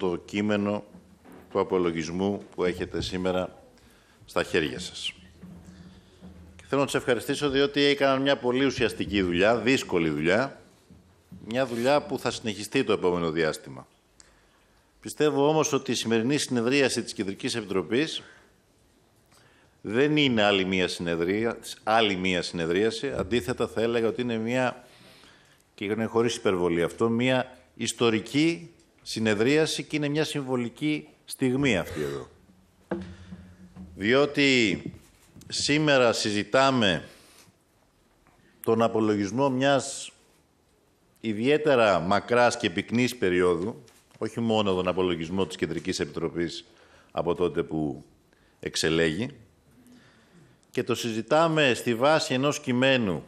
το κείμενο του απολογισμού που έχετε σήμερα στα χέρια σας. Και θέλω να τους ευχαριστήσω διότι έκαναν μια πολύ ουσιαστική δουλειά, δύσκολη δουλειά, μια δουλειά που θα συνεχιστεί το επόμενο διάστημα. Πιστεύω όμως ότι η σημερινή συνεδρίαση της Κεντρικής Επιτροπής δεν είναι άλλη μία, συνεδρία, άλλη μία συνεδρίαση. Αντίθετα, θα έλεγα ότι είναι μία, και είναι χωρίς υπερβολή αυτό, μία ιστορική συνεδρίαση και είναι μια συμβολική στιγμή αυτή εδώ. Διότι σήμερα συζητάμε τον απολογισμό μιας ιδιαίτερα μακράς και πυκνής περίοδου, όχι μόνο τον απολογισμό της Κεντρικής Επιτροπής από τότε που εξελέγει, και το συζητάμε στη βάση ενός κειμένου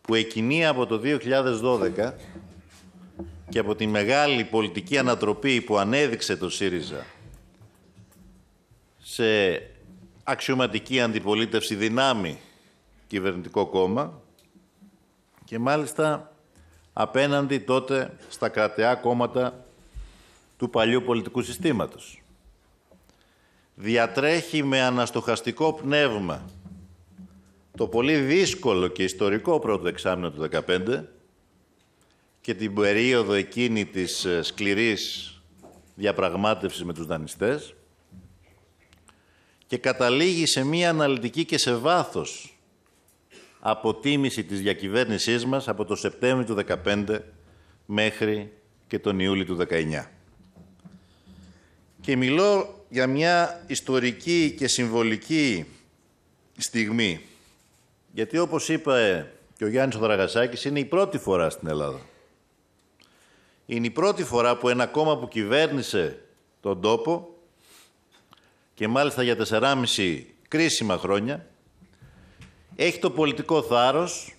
που εκκινεί από το 2012 και από τη μεγάλη πολιτική ανατροπή που ανέδειξε το ΣΥΡΙΖΑ σε αξιωματική αντιπολίτευση δυνάμει κυβερνητικό κόμμα και μάλιστα απέναντι τότε στα κρατεά κόμματα του παλιού πολιτικού συστήματος. Διατρέχει με αναστοχαστικό πνεύμα το πολύ δύσκολο και ιστορικό πρώτο εξάμεινο του 2015 και την περίοδο εκείνη της ε, σκληρής διαπραγμάτευσης με τους δανειστές και καταλήγει σε μία αναλυτική και σε βάθος αποτίμηση της διακυβέρνησής μας από το Σεπτέμβριο του 2015 μέχρι και τον Ιούλιο του 2019. Και μιλώ για μια ιστορική και συμβολική στιγμή, γιατί όπως είπε και ο Γιάννης Δραγασάκης, είναι η πρώτη φορά στην Ελλάδα είναι η πρώτη φορά που ένα κόμμα που κυβέρνησε τον τόπο και μάλιστα για 4,5 κρίσιμα χρόνια έχει το πολιτικό θάρρος,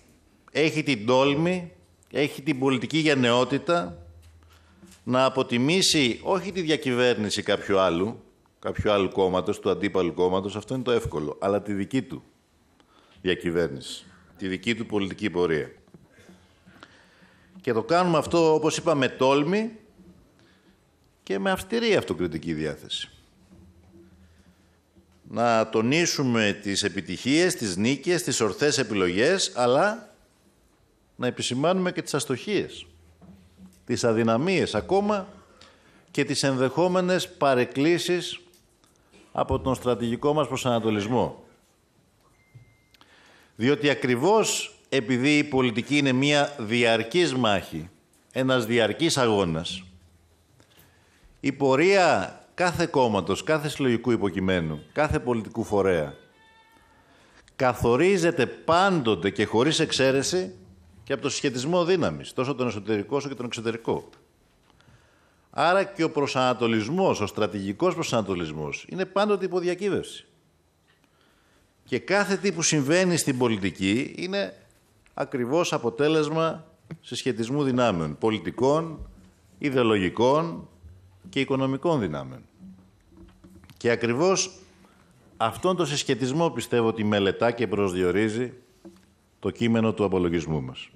έχει την τόλμη, έχει την πολιτική γενναιότητα να αποτιμήσει όχι τη διακυβέρνηση κάποιου άλλου, κάποιου άλλου κόμματος, του αντίπαλου κόμματος, αυτό είναι το εύκολο, αλλά τη δική του διακυβέρνηση, τη δική του πολιτική πορεία. Και το κάνουμε αυτό, όπως είπα, με τόλμη και με αυστηρή αυτοκριτική διάθεση. Να τονίσουμε τις επιτυχίες, τις νίκες, τις ορθές επιλογές, αλλά να επισημάνουμε και τις αστοχίες, τις αδυναμίες ακόμα και τις ενδεχόμενες παρεκκλήσεις από τον στρατηγικό μας προσανατολισμό. Διότι ακριβώς επειδή η πολιτική είναι μία διαρκής μάχη, ένας διαρκής αγώνας, η πορεία κάθε κόμματος, κάθε συλλογικού υποκειμένου, κάθε πολιτικού φορέα, καθορίζεται πάντοτε και χωρίς εξαίρεση και από το συσχετισμό δύναμης, τόσο τον εσωτερικό όσο και τον εξωτερικό. Άρα και ο προσανατολισμός, ο στρατηγικός προσανατολισμός, είναι πάντοτε υποδιακύβευση. Και κάθε τι που συμβαίνει στην πολιτική είναι ακριβώς αποτέλεσμα συσχετισμού δυνάμεων, πολιτικών, ιδεολογικών και οικονομικών δυνάμεων. Και ακριβώς αυτόν τον συσχετισμό πιστεύω ότι μελετά και προσδιορίζει το κείμενο του απολογισμού μας.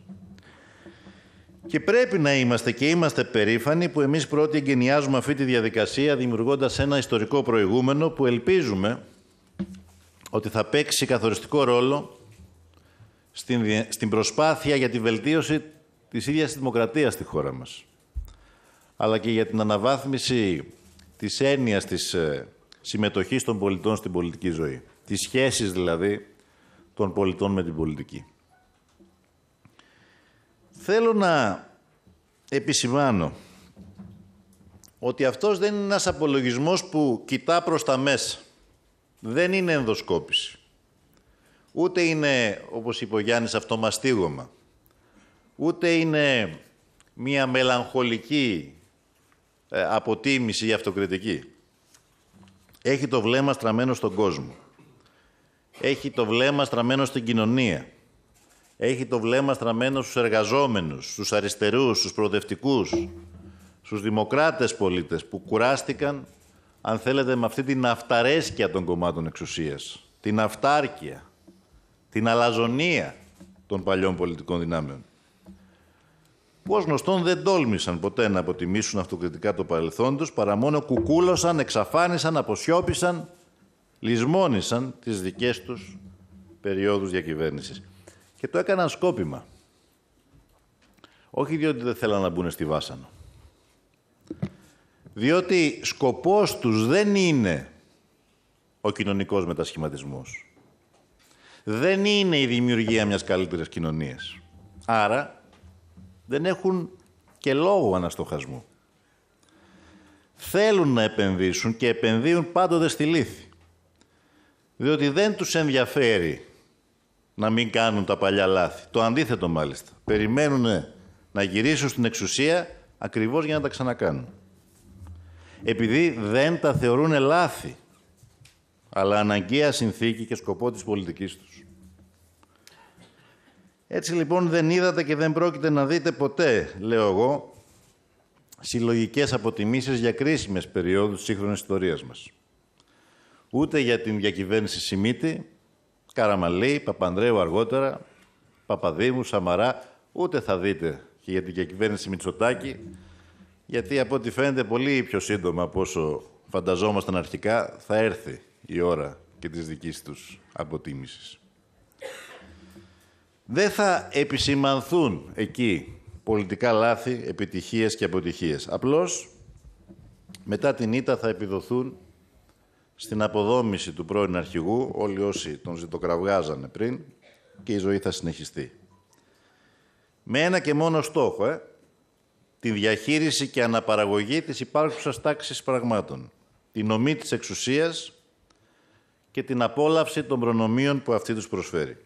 Και πρέπει να είμαστε και είμαστε περήφανοι που εμείς πρώτοι εγκαινιάζουμε αυτή τη διαδικασία δημιουργώντας ένα ιστορικό προηγούμενο που ελπίζουμε ότι θα παίξει καθοριστικό ρόλο στην, στην προσπάθεια για τη βελτίωση της ίδιας δημοκρατίας στη χώρα μας, αλλά και για την αναβάθμιση της έννοιας της ε, συμμετοχής των πολιτών στην πολιτική ζωή, της σχέσης δηλαδή των πολιτών με την πολιτική. Θέλω να επισημάνω ότι αυτός δεν είναι ένας απολογισμός που κοιτά προς τα μέσα. Δεν είναι ενδοσκόπηση ούτε είναι, όπως είπε ο Γιάννης, αυτομαστίγωμα, ούτε είναι μία μελαγχολική ε, αποτίμηση ή αυτοκριτική. Έχει το βλέμμα στραμμένο στον κόσμο. Έχει το βλέμμα στραμμένο στην κοινωνία. Έχει το βλέμμα στραμμένο στους εργαζόμενους, στους αριστερούς, στους προοδευτικούς, στους δημοκράτες πολίτες που κουράστηκαν, αν θέλετε, με αυτή την αυταρέσκεια των κομμάτων εξουσίας, την αυτάρκεια, την αλαζονία των παλιών πολιτικών δυνάμεων Πώς γνωστόν δεν τόλμησαν ποτέ να αποτιμήσουν αυτοκριτικά το παρελθόν τους, παρά μόνο κουκούλωσαν, εξαφάνισαν, αποσιώπησαν, λησμόνησαν τις δικές τους περιόδους διακυβέρνησης. Και το έκαναν σκόπιμα. Όχι διότι δεν θέλαν να μπουν στη βάσανο. Διότι σκοπός τους δεν είναι ο κοινωνικός μετασχηματισμός δεν είναι η δημιουργία μιας καλύτερης κοινωνίας. Άρα δεν έχουν και λόγο αναστοχασμού. Θέλουν να επενδύσουν και επενδύουν πάντοτε στη λύθη. Διότι δεν τους ενδιαφέρει να μην κάνουν τα παλιά λάθη. Το αντίθετο μάλιστα. Περιμένουν να γυρίσουν στην εξουσία ακριβώς για να τα ξανακάνουν. Επειδή δεν τα θεωρούν λάθη αλλά αναγκαία συνθήκη και σκοπό της πολιτικής τους. Έτσι λοιπόν δεν είδατε και δεν πρόκειται να δείτε ποτέ, λέω εγώ, συλλογικές αποτιμήσεις για κρίσιμες περιόδους της σύγχρονης ιστορίας μας. Ούτε για την διακυβέρνηση Σιμίτη, Καραμαλή, Παπανδρέου αργότερα, Παπαδήμου, Σαμαρά, ούτε θα δείτε και για την διακυβέρνηση Μητσοτάκη, γιατί από ό,τι φαίνεται πολύ πιο σύντομα από όσο φανταζόμασταν αρχικά θα έρθει η ώρα και της δικής τους αποτίμησης. Δεν θα επισημανθούν εκεί πολιτικά λάθη, επιτυχίες και αποτυχίες. Απλώς, μετά την ήττα θα επιδοθούν στην αποδόμηση του πρώην αρχηγού, όλοι όσοι τον ζητοκραυγάζανε πριν, και η ζωή θα συνεχιστεί. Με ένα και μόνο στόχο, ε, τη διαχείριση και αναπαραγωγή της υπάρχουσας τάξης πραγμάτων, τη νομή της εξουσίας και την απόλαυση των προνομίων που αυτή τους προσφέρει.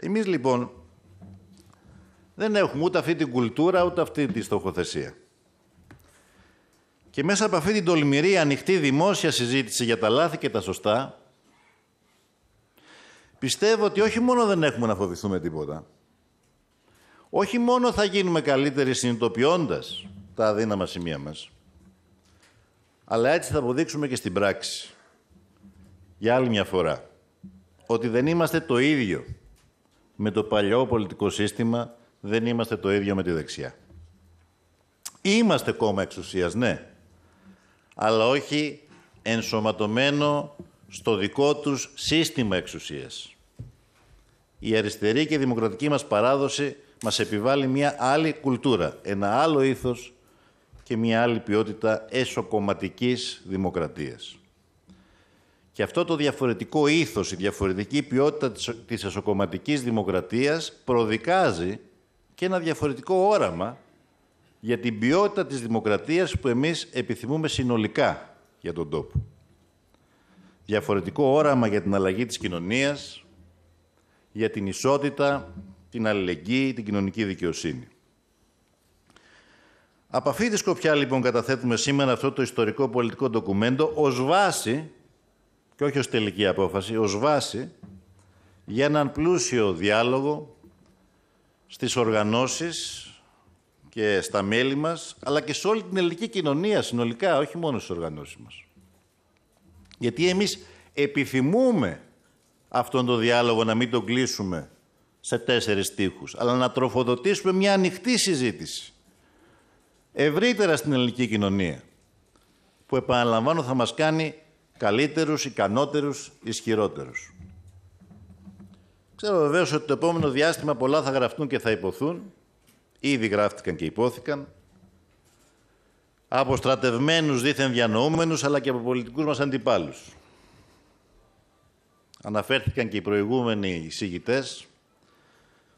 Εμείς λοιπόν δεν έχουμε ούτε αυτή την κουλτούρα, ούτε αυτή τη στοχοθεσία. Και μέσα από αυτή την τολμηρή ανοιχτή δημόσια συζήτηση για τα λάθη και τα σωστά, πιστεύω ότι όχι μόνο δεν έχουμε να φοβηθούμε τίποτα, όχι μόνο θα γίνουμε καλύτεροι συνειδητοποιώντας τα αδύναμα σημεία μας, αλλά έτσι θα αποδείξουμε και στην πράξη για άλλη μια φορά ότι δεν είμαστε το ίδιο με το παλιό πολιτικό σύστημα, δεν είμαστε το ίδιο με τη δεξιά. Είμαστε κόμμα εξουσίας, ναι, αλλά όχι ενσωματωμένο στο δικό τους σύστημα εξουσίας. Η αριστερή και η δημοκρατική μας παράδοση μας επιβάλλει μια άλλη κουλτούρα, ένα άλλο ήθος και μια άλλη ποιότητα εσωκομματικής δημοκρατίας. Και αυτό το διαφορετικό ήθος, η διαφορετική ποιότητα της εσωκομματικής δημοκρατίας προδικάζει και ένα διαφορετικό όραμα για την ποιότητα της δημοκρατίας που εμείς επιθυμούμε συνολικά για τον τόπο. Διαφορετικό όραμα για την αλλαγή της κοινωνίας, για την ισότητα, την αλληλεγγύη, την κοινωνική δικαιοσύνη. Από αυτή τη σκοπιά, λοιπόν, καταθέτουμε σήμερα αυτό το ιστορικό πολιτικό ντοκουμέντο ως βάση και όχι ως τελική απόφαση, ως βάση για έναν πλούσιο διάλογο στις οργανώσεις και στα μέλη μας, αλλά και σε όλη την ελληνική κοινωνία συνολικά, όχι μόνο στις οργανώσεις μας. Γιατί εμείς επιθυμούμε αυτόν τον διάλογο να μην τον κλείσουμε σε τέσσερις τείχους, αλλά να τροφοδοτήσουμε μια ανοιχτή συζήτηση ευρύτερα στην ελληνική κοινωνία, που επαναλαμβάνω θα μας κάνει καλύτερους, ικανότερους, ισχυρότερους. Ξέρω βεβαίως ότι το επόμενο διάστημα πολλά θα γραφτούν και θα υποθούν. Ήδη γράφτηκαν και υπόθηκαν. Από στρατευμένου δίθεν διανοούμενους αλλά και από πολιτικούς μας αντιπάλους. Αναφέρθηκαν και οι προηγούμενοι εισηγητές.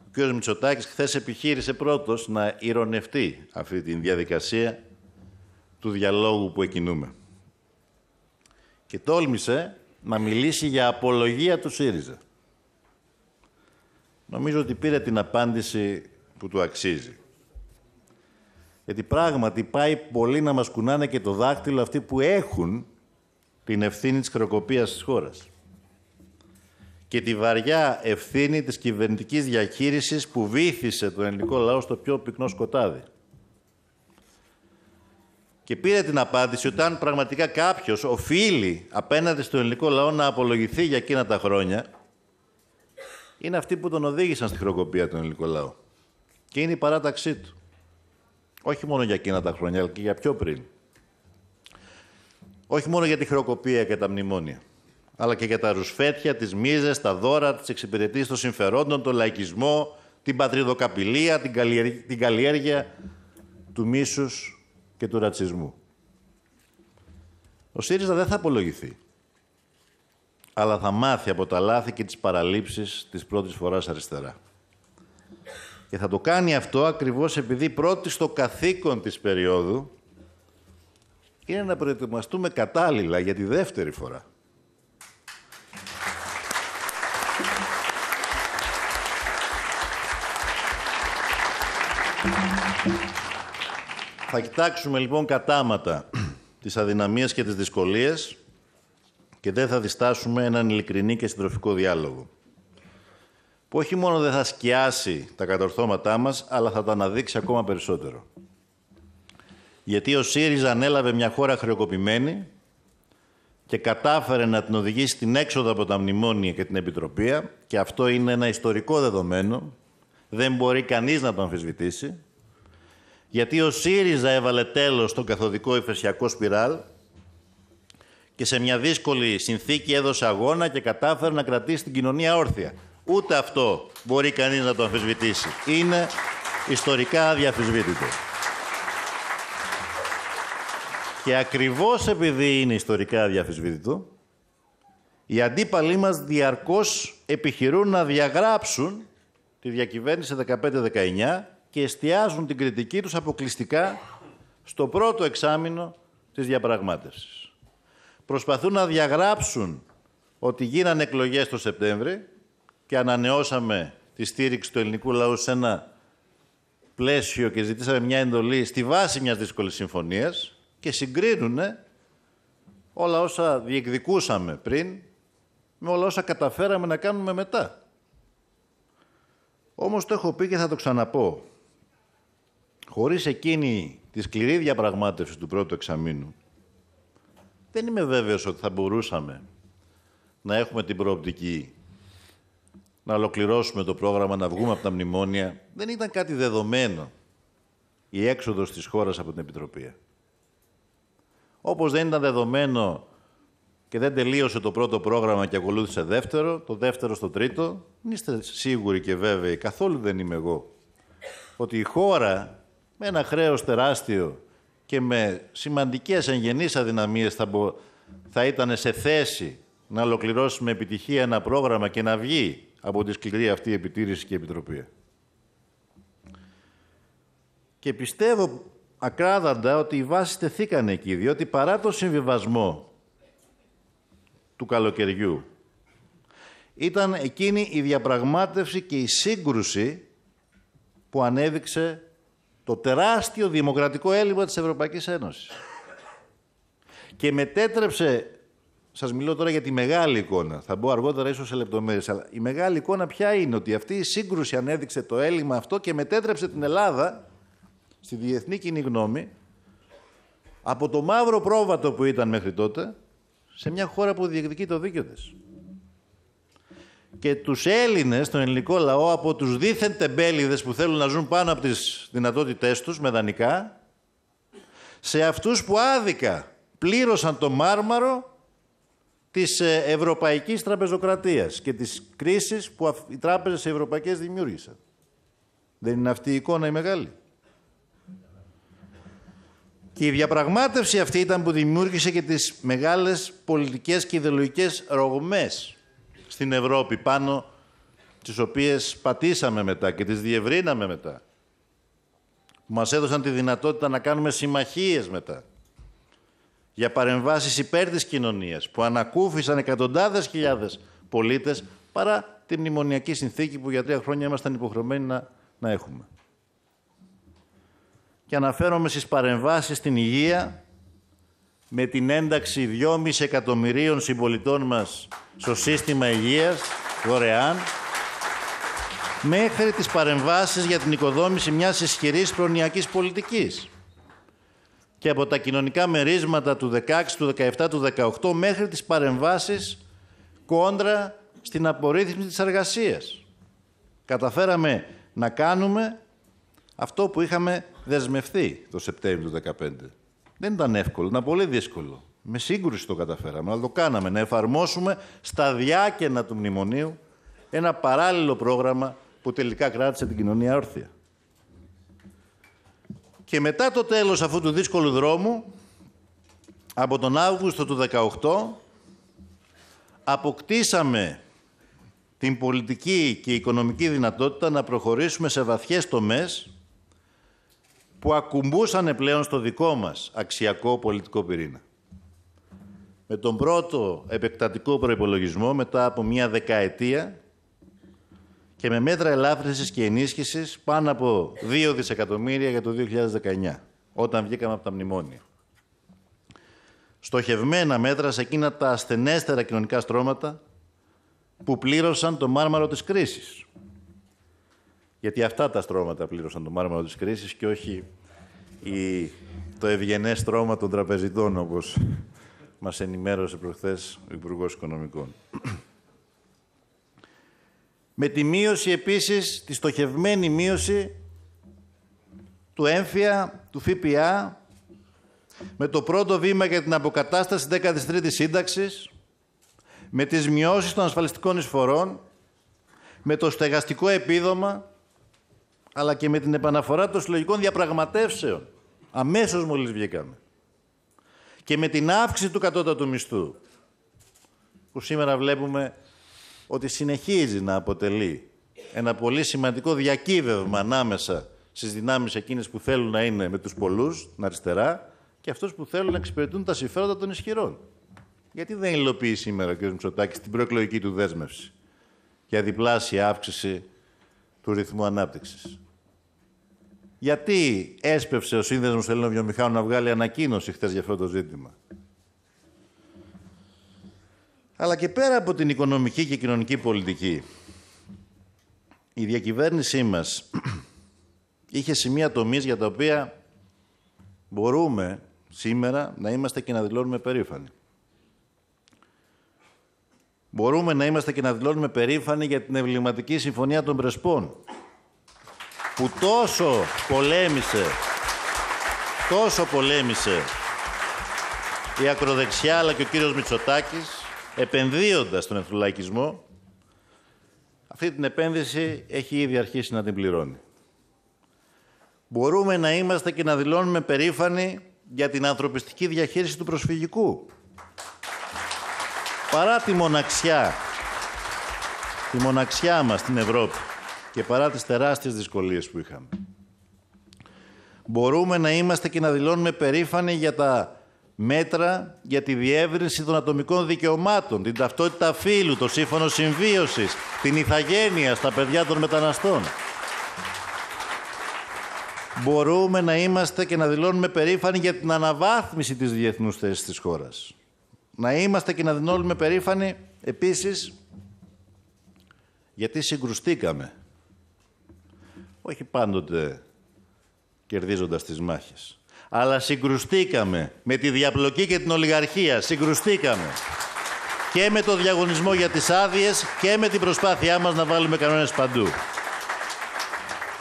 Ο κ. Μητσοτάκης χθες επιχείρησε πρώτος να ηρωνευτεί αυτή τη διαδικασία του διαλόγου που εκινούμε και τόλμησε να μιλήσει για απολογία του ΣΥΡΙΖΑ. Νομίζω ότι πήρε την απάντηση που του αξίζει. Γιατί πράγματι πάει πολύ να μας κουνάνε και το δάχτυλο αυτοί που έχουν την ευθύνη της χρεοκοπίας της χώρας. Και τη βαριά ευθύνη της κυβερνητικής διαχείρισης που βήθησε τον ελληνικό λαό στο πιο πυκνό σκοτάδι και πήρε την απάντηση ότι αν πραγματικά κάποιος οφείλει απέναντι στον ελληνικό λαό να απολογηθεί για εκείνα τα χρόνια, είναι αυτοί που τον οδήγησαν στη χρεοκοπία τον ελληνικό λαό. Και είναι η παράταξή του. Όχι μόνο για εκείνα τα χρόνια, αλλά και για πιο πριν. Όχι μόνο για τη χρεοκοπία και τα μνημόνια, αλλά και για τα ρουσφέτια, τις μίζες, τα δώρα, τις εξυπηρετήσεις των συμφερόντων, τον λαϊκισμό, την πατριδοκαπηλεία, την καλλιέργεια του μίσους και του ρατσισμού. Ο ΣΥΡΙΖΑ δεν θα απολογηθεί. Αλλά θα μάθει από τα λάθη και τις παραλήψεις της πρώτης φοράς αριστερά. Και θα το κάνει αυτό ακριβώς επειδή πρώτη στο καθήκον της περίοδου είναι να προετοιμαστούμε κατάλληλα για τη δεύτερη φορά. Θα κοιτάξουμε λοιπόν κατάματα τις αδυναμίες και τις δυσκολίες και δεν θα διστάσουμε έναν ειλικρινή και συντροφικό διάλογο που όχι μόνο δεν θα σκιάσει τα κατορθώματά μας, αλλά θα τα αναδείξει ακόμα περισσότερο. Γιατί ο ΣΥΡΙΖΑ ανέλαβε μια χώρα χρεοκοπημένη και κατάφερε να την οδηγήσει στην έξοδο από τα μνημόνια και την επιτροπία και αυτό είναι ένα ιστορικό δεδομένο, δεν μπορεί κανείς να το αμφισβητήσει γιατί ο ΣΥΡΙΖΑ έβαλε τέλος στον καθοδικό υφεσιακό σπιράλ και σε μια δύσκολη συνθήκη έδωσε αγώνα και κατάφερε να κρατήσει την κοινωνία όρθια. Ούτε αυτό μπορεί κανείς να το αμφισβητήσει. Είναι ιστορικά αδιαφυσβήτητο. Και ακριβώς επειδή είναι ιστορικά αδιαφυσβήτητο, οι αντίπαλοι μας διαρκώς επιχειρούν να διαγράψουν τη διακυβέρνηση 15-19 και εστιάζουν την κριτική τους αποκλειστικά στο πρώτο εξάμεινο της διαπραγμάτευσης. Προσπαθούν να διαγράψουν ότι γίνανε εκλογές το Σεπτέμβρη και ανανεώσαμε τη στήριξη του ελληνικού λαού σε ένα πλαίσιο και ζητήσαμε μια εντολή στη βάση μιας δύσκολης συμφωνίας και συγκρίνουν όλα όσα διεκδικούσαμε πριν με όλα όσα καταφέραμε να κάνουμε μετά. Όμως το έχω πει και θα το ξαναπώ χωρίς εκείνη τη σκληρή διαπραγμάτευση του πρώτου εξαμήνου, δεν είμαι βέβαιος ότι θα μπορούσαμε να έχουμε την προοπτική να ολοκληρώσουμε το πρόγραμμα, να βγούμε από τα μνημόνια. Δεν ήταν κάτι δεδομένο η έξοδος της χώρας από την Επιτροπή. Όπως δεν ήταν δεδομένο και δεν τελείωσε το πρώτο πρόγραμμα και ακολούθησε δεύτερο, το δεύτερο στο τρίτο, είστε σίγουροι και βέβαιοι, καθόλου δεν είμαι εγώ, ότι η χώρα με ένα χρέος τεράστιο και με σημαντικές εγγενείς αδυναμίες θα, θα ήταν σε θέση να ολοκληρώσει με επιτυχία ένα πρόγραμμα και να βγει από τη σκληρή αυτή επιτήρηση και επιτροπή. Και πιστεύω ακράδαντα ότι οι βάσεις τεθήκαν εκεί, διότι παρά το συμβιβασμό του καλοκαιριού, ήταν εκείνη η διαπραγμάτευση και η σύγκρουση που ανέδειξε το τεράστιο δημοκρατικό έλλειμμα της Ευρωπαϊκής Ένωσης. Και μετέτρεψε, σας μιλώ τώρα για τη μεγάλη εικόνα, θα μπω αργότερα ίσως σε λεπτομέρειες, αλλά η μεγάλη εικόνα ποια είναι, ότι αυτή η σύγκρουση ανέδειξε το έλλειμμα αυτό και μετέτρεψε την Ελλάδα στη διεθνή κοινή γνώμη από το μαύρο πρόβατο που ήταν μέχρι τότε σε μια χώρα που διεκδικεί το δίκαιο της και τους Έλληνες, τον ελληνικό λαό, από τους δίθεν τεμπέληδες που θέλουν να ζουν πάνω από τις δυνατότητές τους με δανεικά, σε αυτούς που άδικα πλήρωσαν το μάρμαρο της ε, ευρωπαϊκής τραπεζοκρατίας και της κρίσης που οι τράπεζες ευρωπαϊκές δημιούργησαν. Δεν είναι αυτή η εικόνα η μεγάλη. Και η διαπραγμάτευση αυτή ήταν που δημιούργησε και τις μεγάλες πολιτικές και ιδεολογικές ρογμές στην Ευρώπη πάνω, τις οποίες πατήσαμε μετά και τις διευρύναμε μετά. Που μας έδωσαν τη δυνατότητα να κάνουμε συμμαχίες μετά. Για παρεμβάσεις υπέρ της κοινωνίας, που ανακούφισαν εκατοντάδες χιλιάδες πολίτες, παρά τη μνημονιακή συνθήκη που για τρία χρόνια ήμασταν υποχρεωμένοι να, να έχουμε. Και αναφέρομαι στις παρεμβάσεις στην υγεία, με την ένταξη 2,5 εκατομμυρίων συμπολιτών μας στο σύστημα υγείας, δωρεάν, μέχρι τις παρεμβάσεις για την οικοδόμηση μιας ισχυρής προνοιακής πολιτικής. Και από τα κοινωνικά μερίσματα του 16, του 17, του 18 μέχρι τις παρεμβάσεις κόντρα στην απορρίθμιση της εργασίας. Καταφέραμε να κάνουμε αυτό που είχαμε δεσμευθεί το Σεπτέμβριο του 2015. Δεν ήταν εύκολο, ήταν πολύ δύσκολο. Με σύγκρουση το καταφέραμε, αλλά το κάναμε. Να εφαρμόσουμε στα διάκαινα του μνημονίου ένα παράλληλο πρόγραμμα που τελικά κράτησε την κοινωνία όρθια. Και μετά το τέλος αυτού του δύσκολου δρόμου, από τον Αύγουστο του 18, αποκτήσαμε την πολιτική και οικονομική δυνατότητα να προχωρήσουμε σε βαθιές τομές που ακουμπούσαν πλέον στο δικό μας αξιακό πολιτικό πυρήνα. Με τον πρώτο επεκτατικό προϋπολογισμό μετά από μια δεκαετία και με μέτρα ελάφρυνσης και ενίσχυσης πάνω από 2 δισεκατομμύρια για το 2019, όταν βγήκαμε από τα μνημόνια. Στοχευμένα μέτρα σε εκείνα τα ασθενέστερα κοινωνικά στρώματα που πλήρωσαν το μάρμαρο της κρίσης, γιατί αυτά τα στρώματα πλήρωσαν το μάρμαρο της κρίσης και όχι το ευγενές στρώμα των τραπεζιτών, όπως μας ενημέρωσε προχθές ο υπουργός Οικονομικών. Με τη μείωση επίσης, τη στοχευμένη μείωση του έμφυα, του ΦΠΑ, με το πρώτο βήμα για την αποκατάσταση 13ης σύνταξης, με τις μειώσεις των ασφαλιστικών εισφορών, με το στεγαστικό επίδομα, αλλά και με την επαναφορά των συλλογικών διαπραγματεύσεων. Αμέσως μόλις βγήκαμε. Και με την αύξηση του κατώτατου μισθού, που σήμερα βλέπουμε ότι συνεχίζει να αποτελεί ένα πολύ σημαντικό διακύβευμα ανάμεσα στις δυνάμεις εκείνες που θέλουν να είναι με τους πολλούς, την αριστερά, και αυτούς που θέλουν να εξυπηρετούν τα συμφέροντα των ισχυρών. Γιατί δεν υλοποιεί σήμερα ο κ. Μητσοτάκης την προεκλογική του δέσμευση για διπλάσια αύξηση του ρυθμού ανάπτυξης. Γιατί έσπευσε ο Σύνδεσμος Ελλήνων Βιομηχάνων να βγάλει ανακοίνωση χθες για αυτό το ζήτημα. Αλλά και πέρα από την οικονομική και κοινωνική πολιτική, η διακυβέρνησή μας είχε σημεία τομής για τα οποία μπορούμε σήμερα να είμαστε και να δηλώνουμε περήφανοι μπορούμε να είμαστε και να δηλώνουμε περήφανοι για την εμβληματική συμφωνία των Πρεσπών που τόσο πολέμησε, τόσο πολέμησε η ακροδεξιά αλλά και ο κύριος Μητσοτάκης επενδύοντας τον εθνολαϊκισμό αυτή την επένδυση έχει ήδη αρχίσει να την πληρώνει. Μπορούμε να είμαστε και να δηλώνουμε περήφανοι για την ανθρωπιστική διαχείριση του προσφυγικού παρά τη μοναξιά, τη μοναξιά μας στην Ευρώπη και παρά τις τεράστιες δυσκολίες που είχαμε. Μπορούμε να είμαστε και να δηλώνουμε περήφανοι για τα μέτρα για τη διεύρυνση των ατομικών δικαιωμάτων, την ταυτότητα φύλου, το σύμφωνο συμβίωσης, την ηθαγένεια στα παιδιά των μεταναστών. Μπορούμε να είμαστε και να δηλώνουμε περήφανοι για την αναβάθμιση της διεθνούς θέσης της χώρας. Να είμαστε και να δινόλουμε περήφανοι επίσης γιατί συγκρουστήκαμε. Όχι πάντοτε κερδίζοντας τις μάχες. Αλλά συγκρουστήκαμε με τη διαπλοκή και την ολιγαρχία. Συγκρουστήκαμε. Και με το διαγωνισμό για τις άδειες και με την προσπάθειά μας να βάλουμε κανόνες παντού.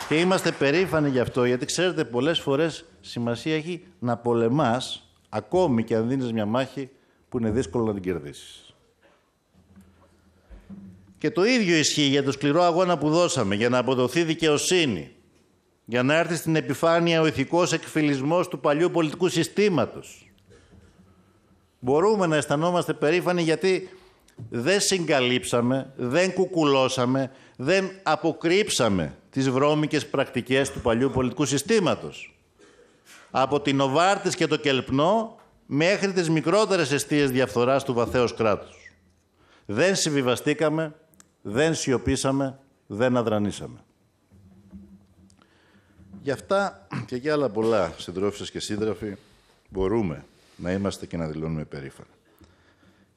Και είμαστε περήφανοι γι' αυτό, γιατί ξέρετε πολλές φορές σημασία έχει να πολεμάς, ακόμη και αν δίνεις μια μάχη, που είναι δύσκολο να την κερδίσεις. Και το ίδιο ισχύει για το σκληρό αγώνα που δώσαμε, για να αποδοθεί δικαιοσύνη, για να έρθει στην επιφάνεια ο ηθικός εκφυλισμός του παλιού πολιτικού συστήματος. Μπορούμε να αισθανόμαστε περήφανοι γιατί δεν συγκαλύψαμε, δεν κουκουλώσαμε, δεν αποκρύψαμε τις βρώμικες πρακτικές του παλιού πολιτικού συστήματος. Από την Οβάρτης και το Κελπνό μέχρι τις μικρότερες αιστείες διαφθοράς του βαθέως κράτους. Δεν συμβιβαστήκαμε, δεν σιωπήσαμε, δεν αδρανήσαμε. Γι' αυτά και για άλλα πολλά, συντρόφισσες και σύντραφοι, μπορούμε να είμαστε και να δηλώνουμε περήφανοι.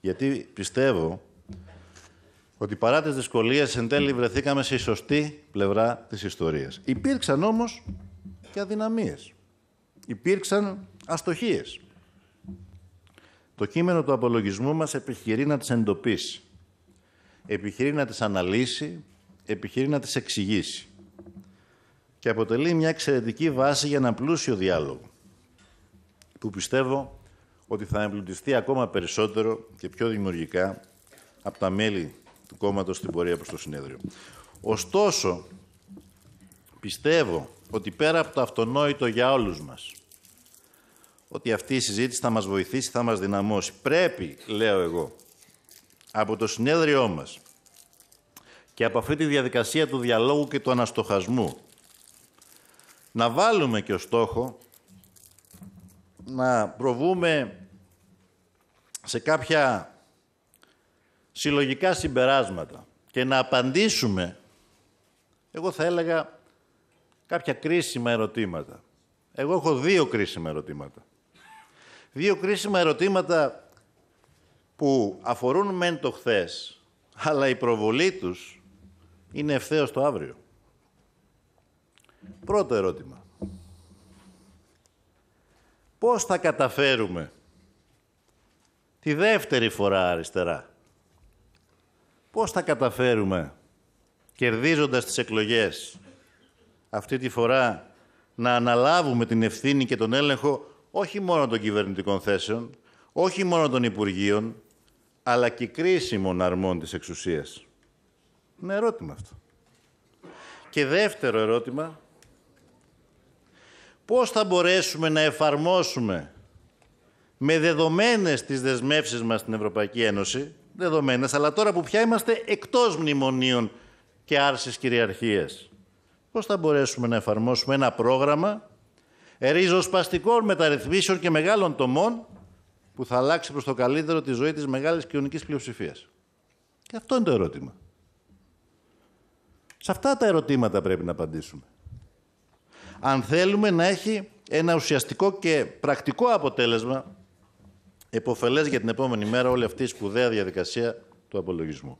Γιατί πιστεύω ότι παρά τις δυσκολίες εν τέλει βρεθήκαμε σε σωστή πλευρά της ιστορίας. Υπήρξαν όμως και αδυναμίες. Υπήρξαν αστοχίες. Το κείμενο του απολογισμού μας επιχειρεί να τις εντοπίσει, επιχειρεί να τις αναλύσει, επιχειρεί να τις εξηγήσει και αποτελεί μια εξαιρετική βάση για ένα πλούσιο διάλογο που πιστεύω ότι θα εμπλουτιστεί ακόμα περισσότερο και πιο δημιουργικά από τα μέλη του κόμματος στην πορεία προς το συνέδριο. Ωστόσο, πιστεύω ότι πέρα από το αυτονόητο για όλους μας, ότι αυτή η συζήτηση θα μας βοηθήσει, θα μας δυναμώσει. Πρέπει, λέω εγώ, από το συνέδριό μας και από αυτή τη διαδικασία του διαλόγου και του αναστοχασμού να βάλουμε και ως στόχο να προβούμε σε κάποια συλλογικά συμπεράσματα και να απαντήσουμε, εγώ θα έλεγα, κάποια κρίσιμα ερωτήματα. Εγώ έχω δύο κρίσιμα ερωτήματα. Δύο κρίσιμα ερωτήματα που αφορούν μεν το χθες, αλλά η προβολή τους είναι ευθέως το αύριο. Πρώτο ερώτημα. Πώς θα καταφέρουμε τη δεύτερη φορά αριστερά. Πώς θα καταφέρουμε, κερδίζοντας τις εκλογές, αυτή τη φορά να αναλάβουμε την ευθύνη και τον έλεγχο όχι μόνο των κυβερνητικών θέσεων, όχι μόνο των Υπουργείων, αλλά και κρίσιμων αρμών της εξουσίας. Είναι ερώτημα αυτό. Και δεύτερο ερώτημα, πώς θα μπορέσουμε να εφαρμόσουμε με δεδομένες τις δεσμεύσεις μας στην Ευρωπαϊκή Ένωση, δεδομένες, αλλά τώρα που πια είμαστε εκτός μνημονίων και άρσης κυριαρχίας, πώς θα μπορέσουμε να εφαρμόσουμε ένα πρόγραμμα ριζοσπαστικών μεταρρυθμίσεων και μεγάλων τομών που θα αλλάξει προς το καλύτερο τη ζωή της μεγάλης κοινωνικής πλειοψηφίας. Και αυτό είναι το ερώτημα. Σε αυτά τα ερωτήματα πρέπει να απαντήσουμε. Αν θέλουμε να έχει ένα ουσιαστικό και πρακτικό αποτέλεσμα εποφελές για την επόμενη μέρα όλη αυτή η σπουδαία διαδικασία του απολογισμού.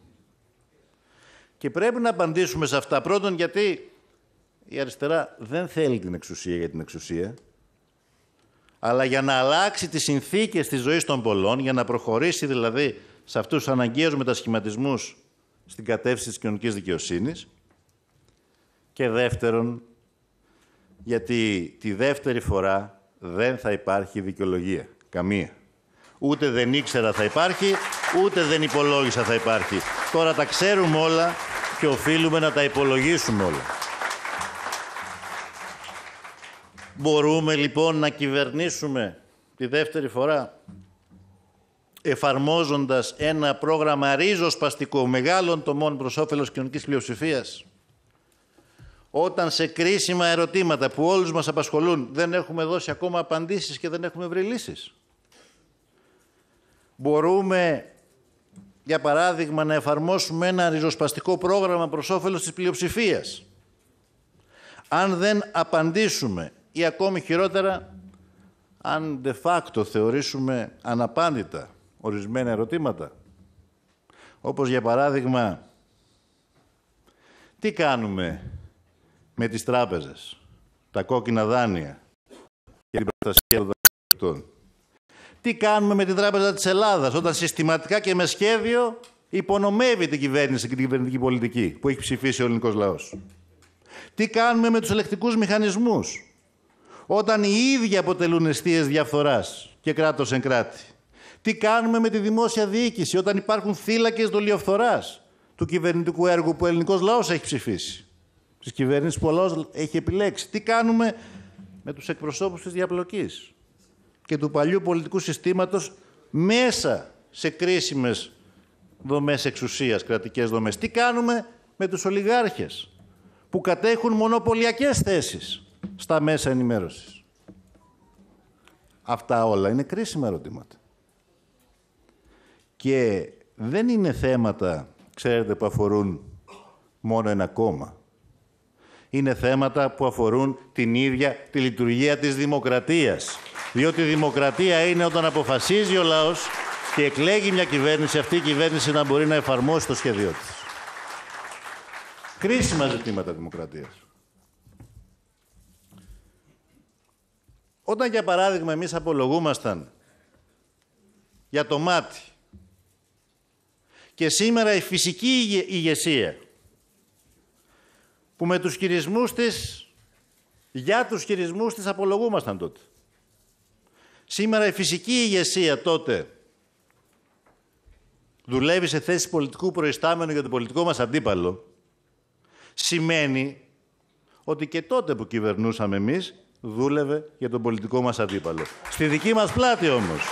Και πρέπει να απαντήσουμε σε αυτά πρώτον γιατί η αριστερά δεν θέλει την εξουσία για την εξουσία, αλλά για να αλλάξει τις συνθήκες της ζωής των πολλών, για να προχωρήσει δηλαδή σε αυτούς τους αναγκαίους μετασχηματισμούς στην κατεύθυνση της κοινωνικής δικαιοσύνης. Και δεύτερον, γιατί τη δεύτερη φορά δεν θα υπάρχει δικαιολογία. Καμία. Ούτε δεν ήξερα θα υπάρχει, ούτε δεν υπολόγισα θα υπάρχει. Τώρα τα ξέρουμε όλα και οφείλουμε να τα υπολογίσουμε όλα. Μπορούμε λοιπόν να κυβερνήσουμε τη δεύτερη φορά εφαρμόζοντας ένα πρόγραμμα ρίζοσπαστικό μεγάλων τομών προς όφελος κοινωνικής πλειοψηφίας. Όταν σε κρίσιμα ερωτήματα που όλους μας απασχολούν δεν έχουμε δώσει ακόμα απαντήσεις και δεν έχουμε βρει λύσεις. Μπορούμε, για παράδειγμα, να εφαρμόσουμε ένα ριζοσπαστικό πρόγραμμα προς όφελος της πλειοψηφίας. Αν δεν απαντήσουμε ή ακόμη χειρότερα, αν de facto θεωρήσουμε αναπάντητα ορισμένα ερωτήματα. Όπως για παράδειγμα, τι κάνουμε με τις τράπεζες, τα κόκκινα δάνεια και την προστασία των δανειοδοτών. Τι κάνουμε με την Τράπεζα της Ελλάδας όταν συστηματικά και με σχέδιο υπονομεύει την κυβέρνηση και την κυβερνητική πολιτική που έχει ψηφίσει ο ελληνικός λαός. Τι κάνουμε με τους ελεκτικούς μηχανισμούς όταν οι ίδιοι αποτελούν αιστείες διαφθοράς και κράτος εν κράτη. Τι κάνουμε με τη δημόσια διοίκηση όταν υπάρχουν θύλακες δολιοφθοράς του κυβερνητικού έργου που ο ελληνικός λαός έχει ψηφίσει, της κυβέρνησης που ο έχει επιλέξει. Τι κάνουμε με τους εκπροσώπους της διαπλοκής και του παλιού πολιτικού συστήματος μέσα σε κρίσιμες δομές εξουσίας, κρατικές δομές. Τι κάνουμε με τους ολιγάρχες που κατέχουν μονοπωλιακές θέσεις στα μέσα ενημέρωσης. Αυτά όλα είναι κρίσιμα ερωτήματα. Και δεν είναι θέματα, ξέρετε, που αφορούν μόνο ένα κόμμα. Είναι θέματα που αφορούν την ίδια τη λειτουργία της δημοκρατίας. Διότι η δημοκρατία είναι όταν αποφασίζει ο λαός και εκλέγει μια κυβέρνηση, αυτή η κυβέρνηση να μπορεί να εφαρμόσει το σχέδιό της. Κρίσιμα ζητήματα δημοκρατίας. Όταν για παράδειγμα εμείς απολογούμασταν για το μάτι και σήμερα η φυσική ηγεσία που με τους χειρισμούς της, για τους χειρισμούς της απολογούμασταν τότε. Σήμερα η φυσική ηγεσία τότε δουλεύει σε θέση πολιτικού προϊστάμενου για τον πολιτικό μας αντίπαλο, σημαίνει ότι και τότε που κυβερνούσαμε εμείς, δούλευε για τον πολιτικό μας αντίπαλο. Στη δική μας πλάτη όμως.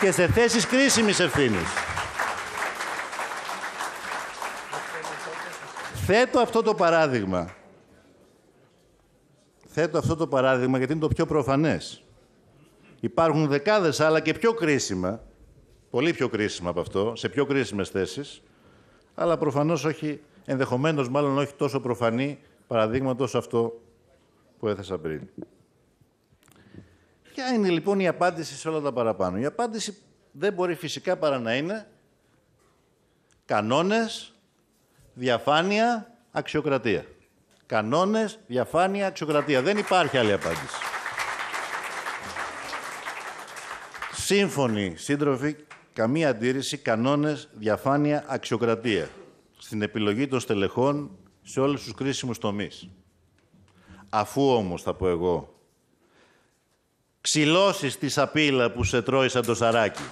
Και σε θέσεις κρίσιμης ευθύνης. Θέτω αυτό το παράδειγμα. Θέτω αυτό το παράδειγμα γιατί είναι το πιο προφανές. Υπάρχουν δεκάδες άλλα και πιο κρίσιμα, πολύ πιο κρίσιμα από αυτό, σε πιο κρίσιμες θέσεις, αλλά προφανώς όχι, ενδεχομένως μάλλον όχι τόσο προφανή παραδείγματος αυτό που έθεσα πριν. Ποια είναι λοιπόν η απάντηση σε όλα τα παραπάνω. Η απάντηση δεν μπορεί φυσικά παρά να είναι κανόνες, διαφάνεια, αξιοκρατία. Κανόνες, διαφάνεια, αξιοκρατία. Δεν υπάρχει άλλη απάντηση. Σύμφωνοι, σύντροφοι, καμία αντίρρηση, κανόνες, διαφάνεια, αξιοκρατία. Στην επιλογή των στελεχών σε όλους τους κρίσιμους τομείς. Αφού όμως, θα πω εγώ, ξυλώσεις τη σαπίλα που σε τρώει σαν το σαράκι.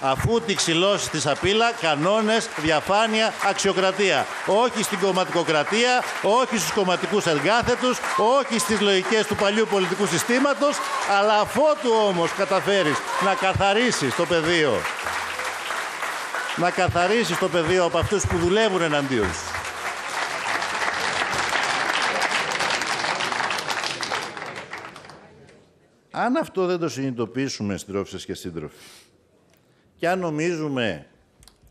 Αφού τη ξυλώσεις τη σαπίλα, κανόνες, διαφάνεια, αξιοκρατία. Όχι στην κομματικοκρατία, όχι στους κομματικούς εργάθετους, όχι στις λογικές του παλιού πολιτικού συστήματος, αλλά αφού του όμως καταφέρεις να καθαρίσεις το πεδίο. Να καθαρίσεις το πεδίο από αυτούς που δουλεύουν εναντίον σου. Αν αυτό δεν το συνειδητοποιήσουμε, συντρόφισσες και σύντροφοι, και αν νομίζουμε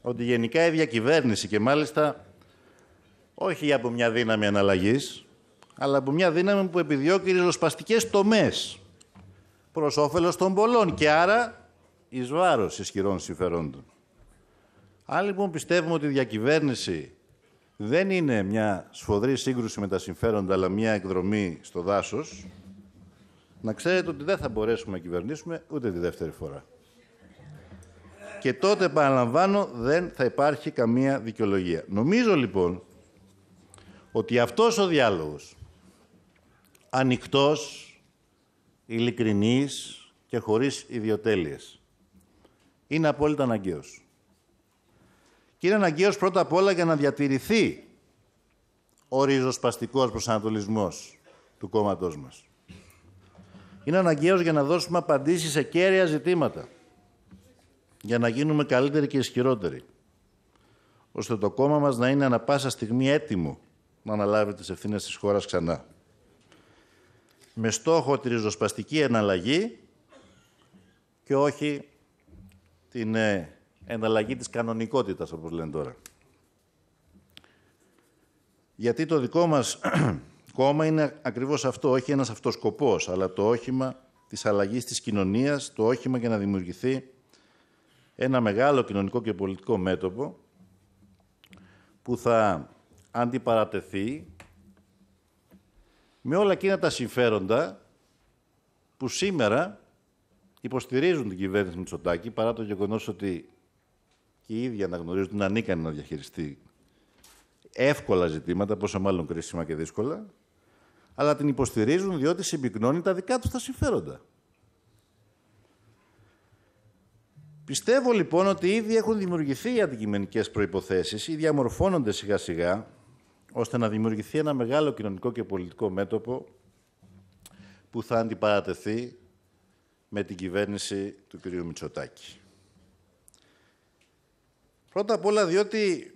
ότι γενικά η διακυβέρνηση και μάλιστα όχι από μια δύναμη αναλλαγής, αλλά από μια δύναμη που επιδιώκει ριζοσπαστικές τομές προς όφελος των πολλών και άρα εις βάρος ισχυρών συμφερόντων. Αν λοιπόν πιστεύουμε ότι η διακυβέρνηση δεν είναι μια σφοδρή σύγκρουση με τα συμφέροντα, αλλά μια εκδρομή στο δάσος, να ξέρετε ότι δεν θα μπορέσουμε να κυβερνήσουμε ούτε τη δεύτερη φορά. Και τότε, παραλαμβάνω, δεν θα υπάρχει καμία δικαιολογία. Νομίζω λοιπόν ότι αυτός ο διάλογος, ανοιχτός, ειλικρινής και χωρίς ιδιοτέλειες, είναι απόλυτα αναγκαίος. Και είναι αναγκαίος πρώτα απ' όλα για να διατηρηθεί ο ριζοσπαστικός προσανατολισμός του κόμματός μας είναι αναγκαίος για να δώσουμε απαντήσεις σε κέρια ζητήματα, για να γίνουμε καλύτεροι και ισχυρότεροι, ώστε το κόμμα μας να είναι ανα πάσα στιγμή έτοιμο να αναλάβει τις ευθύνες της χώρας ξανά. Με στόχο τη ριζοσπαστική εναλλαγή και όχι την ε, εναλλαγή της κανονικότητας, όπως λένε τώρα. Γιατί το δικό μας κόμμα είναι ακριβώς αυτό, όχι ένας αυτοσκοπός, αλλά το όχημα της αλλαγής της κοινωνίας, το όχημα για να δημιουργηθεί ένα μεγάλο κοινωνικό και πολιτικό μέτωπο που θα αντιπαρατεθεί με όλα εκείνα τα συμφέροντα που σήμερα υποστηρίζουν την κυβέρνηση Μητσοτάκη, παρά το γεγονός ότι και οι ίδιοι αναγνωρίζουν ότι είναι να διαχειριστεί εύκολα ζητήματα, πόσο μάλλον κρίσιμα και δύσκολα, αλλά την υποστηρίζουν διότι συμπυκνώνει τα δικά τους τα συμφέροντα. Πιστεύω λοιπόν ότι ήδη έχουν δημιουργηθεί οι αντικειμενικές προϋποθέσεις ή διαμορφώνονται σιγά σιγά ώστε να δημιουργηθεί ένα μεγάλο κοινωνικό και πολιτικό μέτωπο που θα αντιπαρατεθεί με την κυβέρνηση του κ. Μητσοτάκη. Πρώτα απ' όλα διότι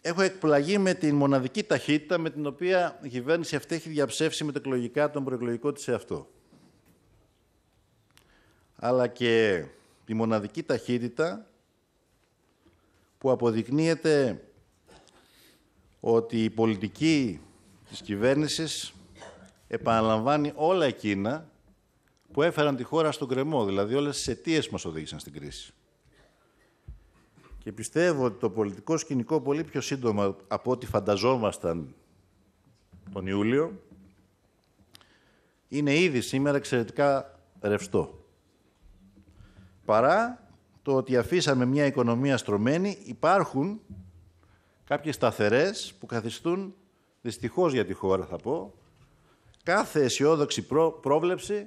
έχω εκπλαγεί με την μοναδική ταχύτητα με την οποία η κυβέρνηση αυτή έχει διαψεύσει με το εκλογικά τον προεκλογικό της εαυτό. Αλλά και τη μοναδική ταχύτητα που αποδεικνύεται ότι η πολιτική της κυβέρνησης επαναλαμβάνει όλα εκείνα που έφεραν τη χώρα στον κρεμό, δηλαδή όλες τις αιτίες μας οδήγησαν στην κρίση. Και πιστεύω ότι το πολιτικό σκηνικό πολύ πιο σύντομα από ό,τι φανταζόμασταν τον Ιούλιο είναι ήδη σήμερα εξαιρετικά ρευστό. Παρά το ότι αφήσαμε μια οικονομία στρωμένη, υπάρχουν κάποιες σταθερές που καθιστούν, δυστυχώς για τη χώρα θα πω, κάθε αισιόδοξη πρόβλεψη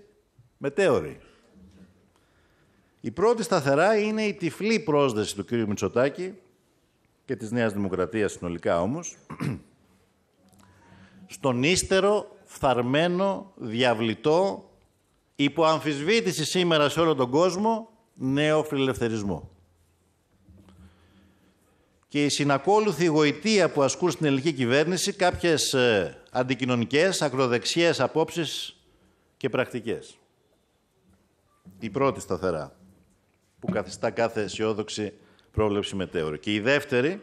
μετέωρη. Η πρώτη σταθερά είναι η τυφλή πρόσδεση του κ. Μητσοτάκη και της Νέας Δημοκρατίας συνολικά όμως, στον ύστερο, φθαρμένο, διαβλητό, υπό σήμερα σε όλο τον κόσμο, νέο φιλελευθερισμό. Και η συνακόλουθη γοητεία που ασκούν στην ελληνική κυβέρνηση κάποιες ε, αντικοινωνικές, ακροδεξιές απόψεις και πρακτικές. Η πρώτη σταθερά που καθιστά κάθε αισιόδοξη πρόβλεψη μετέωρη. Και η δεύτερη,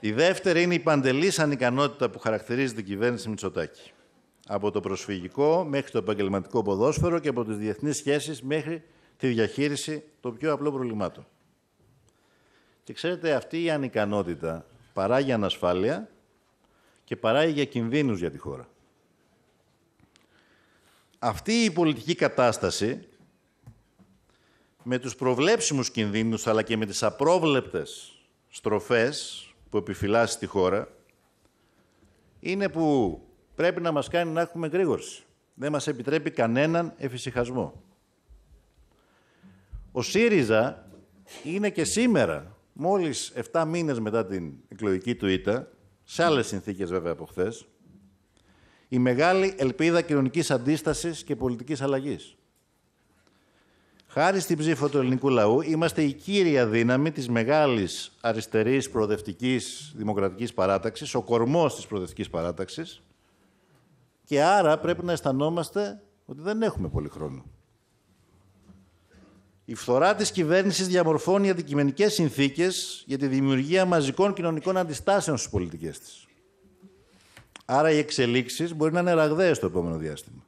η δεύτερη είναι η παντελής ανικανότητα που χαρακτηρίζει την κυβέρνηση Μητσοτάκη. Από το προσφυγικό μέχρι το επαγγελματικό ποδόσφαιρο και από τις διεθνείς σχέσεις μέχρι τη διαχείριση των πιο απλών προβλημάτων. Και ξέρετε, αυτή η ανικανότητα παράγει ανασφάλεια και παράγει για κινδύνους για τη χώρα. Αυτή η πολιτική κατάσταση με τους προβλέψιμους κινδύνους αλλά και με τις απρόβλεπτες στροφές που επιφυλάσσει τη χώρα είναι που πρέπει να μας κάνει να έχουμε γρήγορση. Δεν μας επιτρέπει κανέναν εφησυχασμό. Ο ΣΥΡΙΖΑ είναι και σήμερα, μόλις 7 μήνες μετά την εκλογική του ΙΤΑ, σε άλλες συνθήκες βέβαια από χθες, η μεγάλη ελπίδα κοινωνικής αντίστασης και πολιτικής αλλαγής. Χάρη στην ψήφο του ελληνικού λαού, είμαστε η κύρια δύναμη της μεγάλης αριστερής προοδευτικής δημοκρατικής παράταξης, ο κορμός της προοδευτικής παράταξης. Και άρα πρέπει να αισθανόμαστε ότι δεν έχουμε πολύ χρόνο. Η φθορά της κυβέρνησης διαμορφώνει αντικειμενικές συνθήκες για τη δημιουργία μαζικών κοινωνικών αντιστάσεων στις πολιτικές της. Άρα οι εξελίξεις μπορεί να είναι ραγδαίες στο επόμενο διάστημα.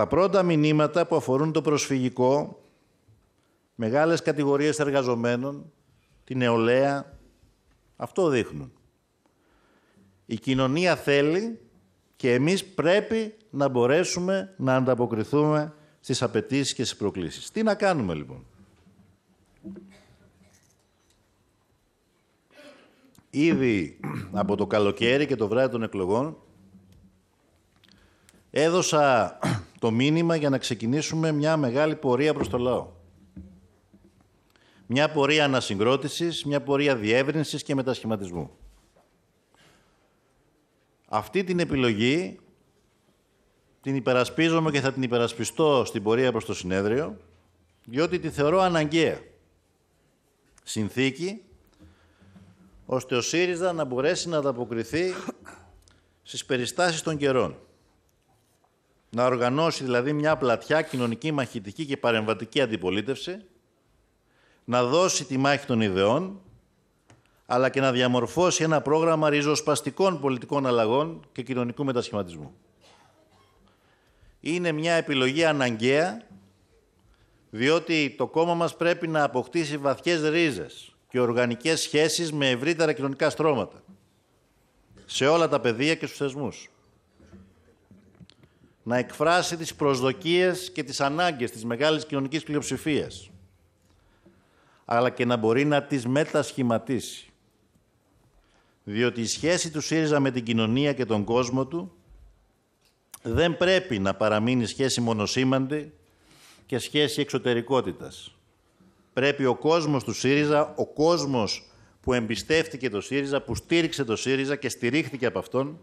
Τα πρώτα μηνύματα που αφορούν το προσφυγικό, μεγάλες κατηγορίες εργαζομένων, την νεολαία, αυτό δείχνουν. Η κοινωνία θέλει και εμείς πρέπει να μπορέσουμε να ανταποκριθούμε στις απαιτήσεις και στις προκλήσεις. Τι να κάνουμε λοιπόν. Ήδη από το καλοκαίρι και το βράδυ των εκλογών έδωσα το μήνυμα για να ξεκινήσουμε μια μεγάλη πορεία προς το λαό. Μια πορεία ανασυγκρότησης, μια πορεία διεύρυνσης και μετασχηματισμού. Αυτή την επιλογή την υπερασπίζομαι και θα την υπερασπιστώ στην πορεία προς το συνέδριο, διότι τη θεωρώ αναγκαία συνθήκη, ώστε ο ΣΥΡΙΖΑ να μπορέσει να ανταποκριθεί στις περιστάσεις των καιρών να οργανώσει δηλαδή μια πλατιά κοινωνική, μαχητική και παρεμβατική αντιπολίτευση, να δώσει τη μάχη των ιδεών, αλλά και να διαμορφώσει ένα πρόγραμμα ριζοσπαστικών πολιτικών αλλαγών και κοινωνικού μετασχηματισμού. Είναι μια επιλογή αναγκαία, διότι το κόμμα μας πρέπει να αποκτήσει βαθιές ρίζες και οργανικές σχέσεις με ευρύτερα κοινωνικά στρώματα, σε όλα τα πεδία και στους θεσμούς να εκφράσει τις προσδοκίες και τις ανάγκες της μεγάλης κοινωνικής πλειοψηφίας, αλλά και να μπορεί να τις μετασχηματίσει. Διότι η σχέση του ΣΥΡΙΖΑ με την κοινωνία και τον κόσμο του δεν πρέπει να παραμείνει σχέση μονοσήμαντη και σχέση εξωτερικότητας. Πρέπει ο κόσμος του ΣΥΡΙΖΑ, ο κόσμος που εμπιστεύτηκε το ΣΥΡΙΖΑ, που στήριξε το ΣΥΡΙΖΑ και στηρίχθηκε από αυτόν,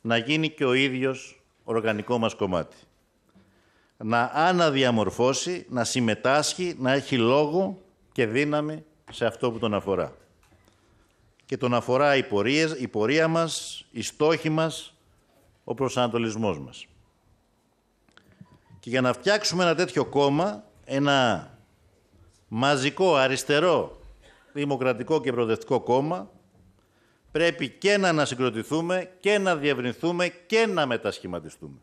να γίνει και ο ίδιος οργανικό μας κομμάτι. Να αναδιαμορφώσει, να συμμετάσχει, να έχει λόγο και δύναμη σε αυτό που τον αφορά. Και τον αφορά η, η πορεία μας, οι στόχοι μας, ο προσανατολισμός μας. Και για να φτιάξουμε ένα τέτοιο κόμμα, ένα μαζικό, αριστερό, δημοκρατικό και προοδευτικό κόμμα, πρέπει και να ανασυγκροτηθούμε και να διευρυνθούμε και να μετασχηματιστούμε.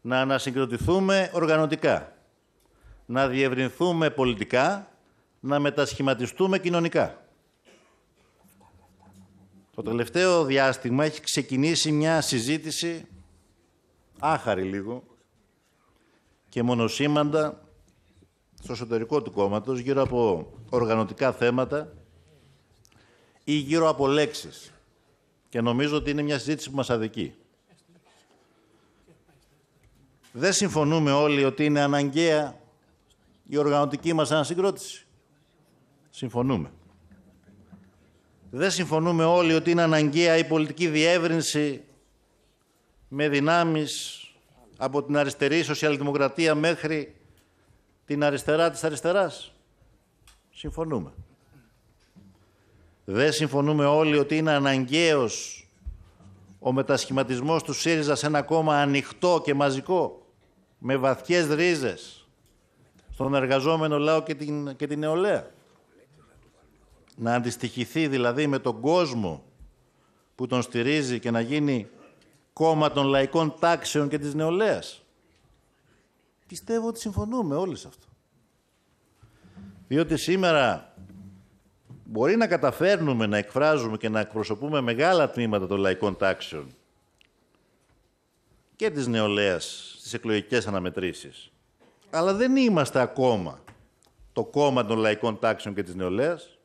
Να ανασυγκροτηθούμε οργανωτικά, να διευρυνθούμε πολιτικά, να μετασχηματιστούμε κοινωνικά. Το τελευταίο διάστημα έχει ξεκινήσει μια συζήτηση άχαρη λίγο και μονοσήμαντα στο εσωτερικό του κόμματος γύρω από οργανωτικά θέματα ή γύρω από λέξεις. Και νομίζω ότι είναι μια συζήτηση που μας αδικεί. Δεν συμφωνούμε όλοι ότι είναι αναγκαία η οργανωτική μας ανασυγκρότηση. Συμφωνούμε. Δεν συμφωνούμε όλοι ότι είναι αναγκαία η πολιτική διεύρυνση με δυνάμεις από την αριστερή σοσιαλδημοκρατία μέχρι την αριστερά της αριστεράς. Συμφωνούμε. Δεν συμφωνούμε όλοι ότι είναι αναγκαίος ο μετασχηματισμός του ΣΥΡΙΖΑ σε ένα κόμμα ανοιχτό και μαζικό, με βαθιές ρίζες στον εργαζόμενο λαό και την, και την νεολαία. Να αντιστοιχηθεί δηλαδή με τον κόσμο που τον στηρίζει και να γίνει κόμμα των λαϊκών τάξεων και της νεολαίας. Πιστεύω ότι συμφωνούμε όλοι σε αυτό. Διότι σήμερα μπορεί να καταφέρνουμε να εκφράζουμε και να εκπροσωπούμε μεγάλα τμήματα των λαϊκών τάξεων και της νεολαίας στις εκλογικές αναμετρήσεις. Αλλά δεν είμαστε ακόμα το κόμμα των λαϊκών τάξεων και της νεολαίας.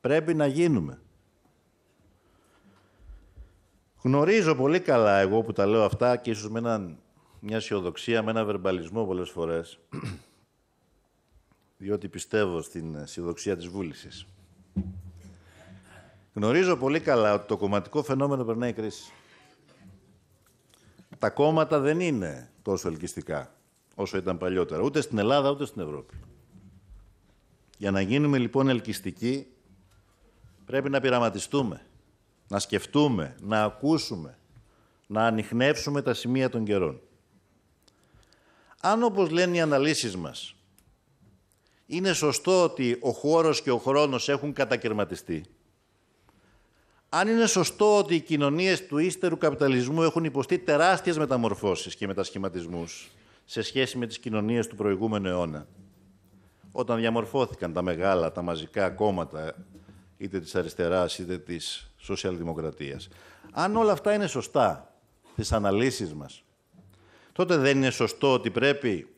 Πρέπει να γίνουμε. Γνωρίζω πολύ καλά εγώ που τα λέω αυτά και ίσως με μια αισιοδοξία, με ένα βερμπαλισμό πολλές φορές, διότι πιστεύω στην αισιοδοξία της βούλησης. Γνωρίζω πολύ καλά ότι το κομματικό φαινόμενο περνάει κρίση. Τα κόμματα δεν είναι τόσο ελκυστικά όσο ήταν παλιότερα, ούτε στην Ελλάδα ούτε στην Ευρώπη. Για να γίνουμε λοιπόν ελκυστικοί πρέπει να πειραματιστούμε, να σκεφτούμε, να ακούσουμε, να ανοιχνεύσουμε τα σημεία των καιρών. Αν όπως λένε οι αναλύσεις μας είναι σωστό ότι ο χώρος και ο χρόνος έχουν κατακαιρματιστεί. Αν είναι σωστό ότι οι κοινωνίες του ύστερου καπιταλισμού έχουν υποστεί τεράστιες μεταμορφώσεις και μετασχηματισμούς σε σχέση με τις κοινωνίες του προηγούμενου αιώνα, όταν διαμορφώθηκαν τα μεγάλα, τα μαζικά κόμματα, είτε της αριστεράς είτε της σοσιαλδημοκρατίας. Αν όλα αυτά είναι σωστά τις αναλύσεις μας, τότε δεν είναι σωστό ότι πρέπει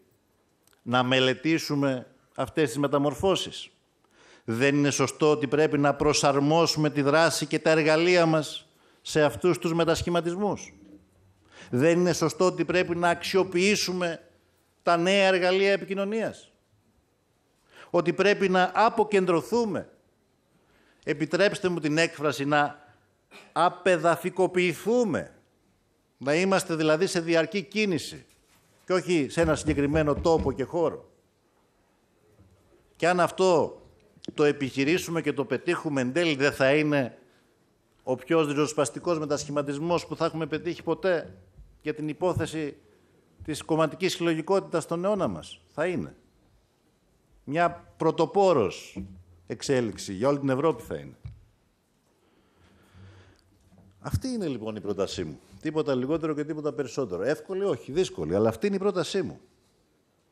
να μελετήσουμε αυτές τις μεταμορφώσεις. Δεν είναι σωστό ότι πρέπει να προσαρμόσουμε τη δράση και τα εργαλεία μας σε αυτούς τους μετασχηματισμούς. Δεν είναι σωστό ότι πρέπει να αξιοποιήσουμε τα νέα εργαλεία επικοινωνίας. Ότι πρέπει να αποκεντρωθούμε. Επιτρέψτε μου την έκφραση να απεδαφικοποιηθούμε. Να είμαστε δηλαδή σε διαρκή κίνηση και όχι σε ένα συγκεκριμένο τόπο και χώρο. Και αν αυτό το επιχειρήσουμε και το πετύχουμε εν τέλει δεν θα είναι ο πιο ριζοσπαστικός μετασχηματισμός που θα έχουμε πετύχει ποτέ για την υπόθεση της κομματικής συλλογικότητας στον αιώνα μας. Θα είναι. Μια πρωτοπόρος εξέλιξη για όλη την Ευρώπη θα είναι. Αυτή είναι λοιπόν η πρότασή μου. Τίποτα λιγότερο και τίποτα περισσότερο. Εύκολη όχι, δύσκολη, αλλά αυτή είναι η πρότασή μου.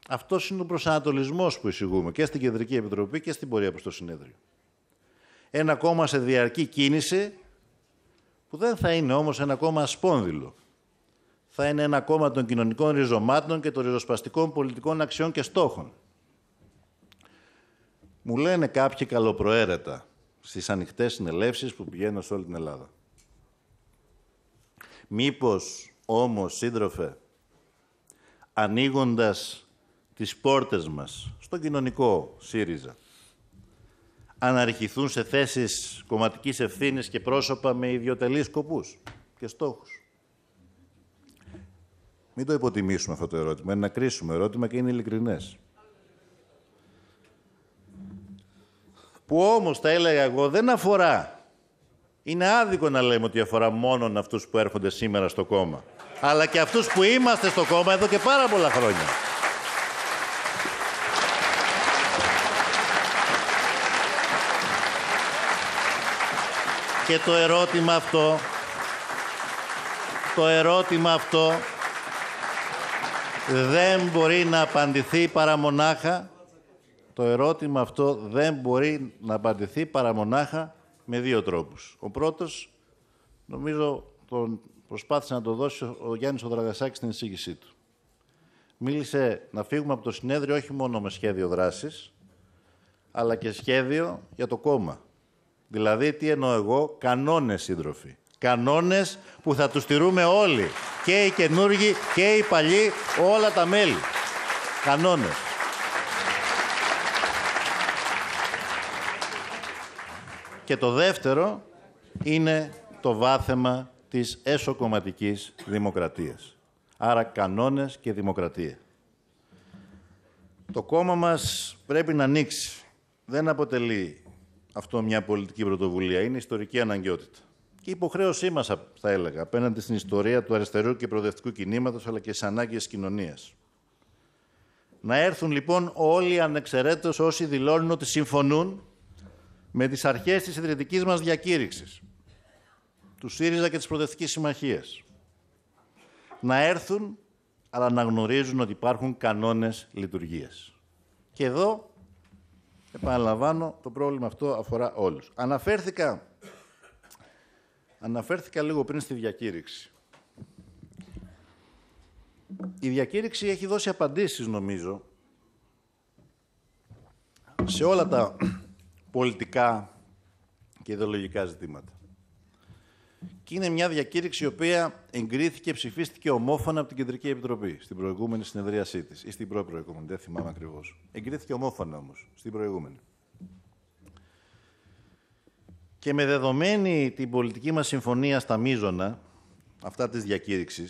Αυτό είναι ο προσανατολισμός που εισηγούμε και στην Κεντρική Επιτροπή και στην πορεία προς το συνέδριο. Ένα κόμμα σε διαρκή κίνηση, που δεν θα είναι όμως ένα κόμμα σπόνδυλο. Θα είναι ένα κόμμα των κοινωνικών ριζωμάτων και των ριζοσπαστικών πολιτικών αξιών και στόχων. Μου λένε κάποιοι καλοπροαίρετα στις ανοιχτές συνελεύσεις που πηγαίνουν σε όλη την Ελλάδα. Μήπως όμως σύντροφε, ανοίγοντας τις πόρτες μας στον κοινωνικό ΣΥΡΙΖΑ. Αναρχηθούν σε θέσεις κομματικής ευθύνης και πρόσωπα με ιδιωτελείς σκοπούς και στόχους. Μην το υποτιμήσουμε αυτό το ερώτημα. Είναι ένα κρίσιμο ερώτημα και είναι ειλικρινές. Που όμως, τα έλεγα εγώ, δεν αφορά. Είναι άδικο να λέμε ότι αφορά μόνο αυτούς που έρχονται σήμερα στο κόμμα. Αλλά και αυτούς που είμαστε στο κόμμα εδώ και πάρα πολλά χρόνια. Και το ερώτημα αυτό, το ερώτημα αυτό δεν μπορεί να απαντηθεί παρά μονάχα, το ερώτημα αυτό δεν μπορεί να απαντηθεί παραμονάχα με δύο τρόπους. Ο πρώτος, νομίζω τον προσπάθησε να το δώσει ο Γιάννης Οδραγασάκης στην εισήγησή του. Μίλησε να φύγουμε από το συνέδριο όχι μόνο με σχέδιο δράσης, αλλά και σχέδιο για το κόμμα. Δηλαδή, τι εννοώ εγώ, κανόνες σύντροφοι. Κανόνες που θα τους στηρούμε όλοι. Και οι καινούργοι και οι παλιοί, όλα τα μέλη. Κανόνες. Και το δεύτερο είναι το βάθεμα της εσωκομματικής δημοκρατίας. Άρα κανόνες και δημοκρατία. Το κόμμα μας πρέπει να ανοίξει. Δεν αποτελεί αυτό μια πολιτική πρωτοβουλία. Είναι ιστορική αναγκαιότητα. Και υποχρέωσή μας, θα έλεγα, απέναντι στην ιστορία του αριστερού και προοδευτικού κινήματος, αλλά και στις ανάγκες τη κοινωνίας. Να έρθουν λοιπόν όλοι ανεξαιρέτως όσοι δηλώνουν ότι συμφωνούν με τις αρχές της ιδρυτικής μας διακήρυξης. του ΣΥΡΙΖΑ και της Προοδευτικής Συμμαχίας. Να έρθουν, αλλά να γνωρίζουν ότι υπάρχουν κανόνες λειτουργίας. Και εδώ Επαναλαμβάνω, το πρόβλημα αυτό αφορά όλους. Αναφέρθηκα, αναφέρθηκα λίγο πριν στη διακήρυξη. Η διακήρυξη έχει δώσει απαντήσεις, νομίζω, σε όλα τα πολιτικά και ιδεολογικά ζητήματα και είναι μια διακήρυξη η οποία εγκρίθηκε ψηφίστηκε ομόφωνα από την Κεντρική Επιτροπή στην προηγούμενη συνεδρίασή της ή στην προηγούμενη, δεν θυμάμαι ακριβώς. Εγκρίθηκε ομόφωνα όμως στην προηγούμενη. Και με δεδομένη την πολιτική μας συμφωνία στα μείζωνα, αυτά της διακήρυξης,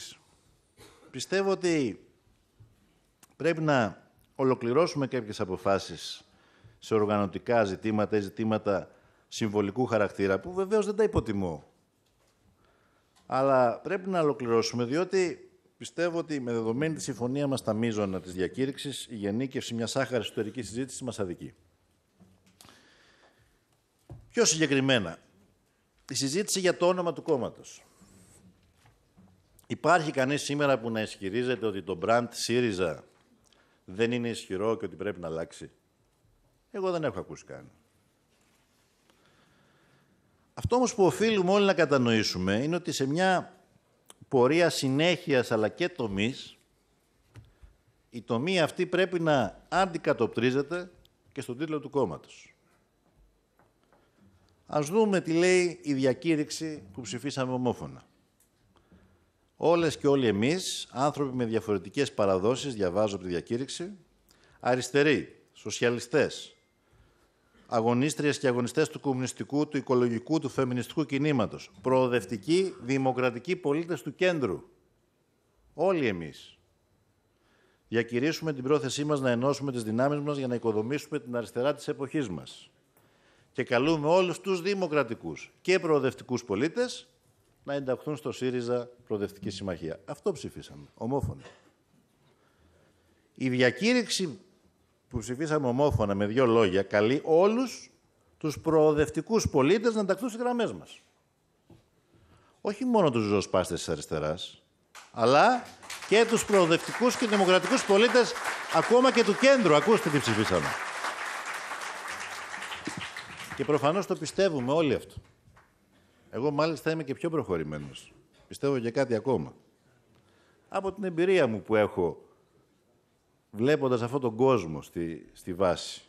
πιστεύω ότι πρέπει να ολοκληρώσουμε κάποιες αποφάσεις σε οργανωτικά ζητήματα ή ζητήματα συμβολικού χαρακτήρα, που βεβαίως δεν τα υποτιμώ. Αλλά πρέπει να ολοκληρώσουμε, διότι πιστεύω ότι με δεδομένη τη συμφωνία μας τα μείζωνα της διακήρυξης, η γενίκευση μιας άχαρης εσωτερική συζήτησης μας αδικεί. Πιο συγκεκριμένα, η συζήτηση για το όνομα του κόμματος. Υπάρχει κανείς σήμερα που να ισχυρίζεται ότι το brand ΣΥΡΙΖΑ δεν είναι ισχυρό και ότι πρέπει να αλλάξει. Εγώ δεν έχω ακούσει κανένα. Αυτό όμως που οφείλουμε όλοι να κατανοήσουμε είναι ότι σε μια πορεία συνέχειας αλλά και τομής, η τομή αυτή πρέπει να αντικατοπτρίζεται και στον τίτλο του κόμματος. Ας δούμε τι λέει η διακήρυξη που ψηφίσαμε ομόφωνα. Όλες και όλοι εμείς, άνθρωποι με διαφορετικές παραδόσεις, διαβάζω από τη διακήρυξη, αριστεροί, σοσιαλιστές, αγωνίστριες και αγωνιστές του κομμουνιστικού, του οικολογικού, του φεμινιστικού κινήματος. Προοδευτικοί, δημοκρατικοί πολίτες του κέντρου. Όλοι εμείς. Διακηρύσουμε την πρόθεσή μας να ενώσουμε τις δυνάμεις μας για να οικοδομήσουμε την αριστερά της εποχής μας. Και καλούμε όλους τους δημοκρατικούς και προοδευτικούς πολίτες να ενταχθούν στο ΣΥΡΙΖΑ Προοδευτική Συμμαχία. Αυτό ψηφίσαμε, ομόφωνα. Η διακήρυξη που ψηφίσαμε ομόφωνα με δύο λόγια, καλεί όλους τους προοδευτικούς πολίτες να ενταχθούν στις γραμμές μας. Όχι μόνο τους ζωοσπάστες της αριστεράς, αλλά και τους προοδευτικούς και δημοκρατικούς πολίτες, ακόμα και του κέντρου. Ακούστε τι ψηφίσαμε. Και προφανώς το πιστεύουμε όλοι αυτό. Εγώ μάλιστα είμαι και πιο προχωρημένος. Πιστεύω για κάτι ακόμα. Από την εμπειρία μου που έχω βλέποντας αυτόν τον κόσμο στη, στη βάση,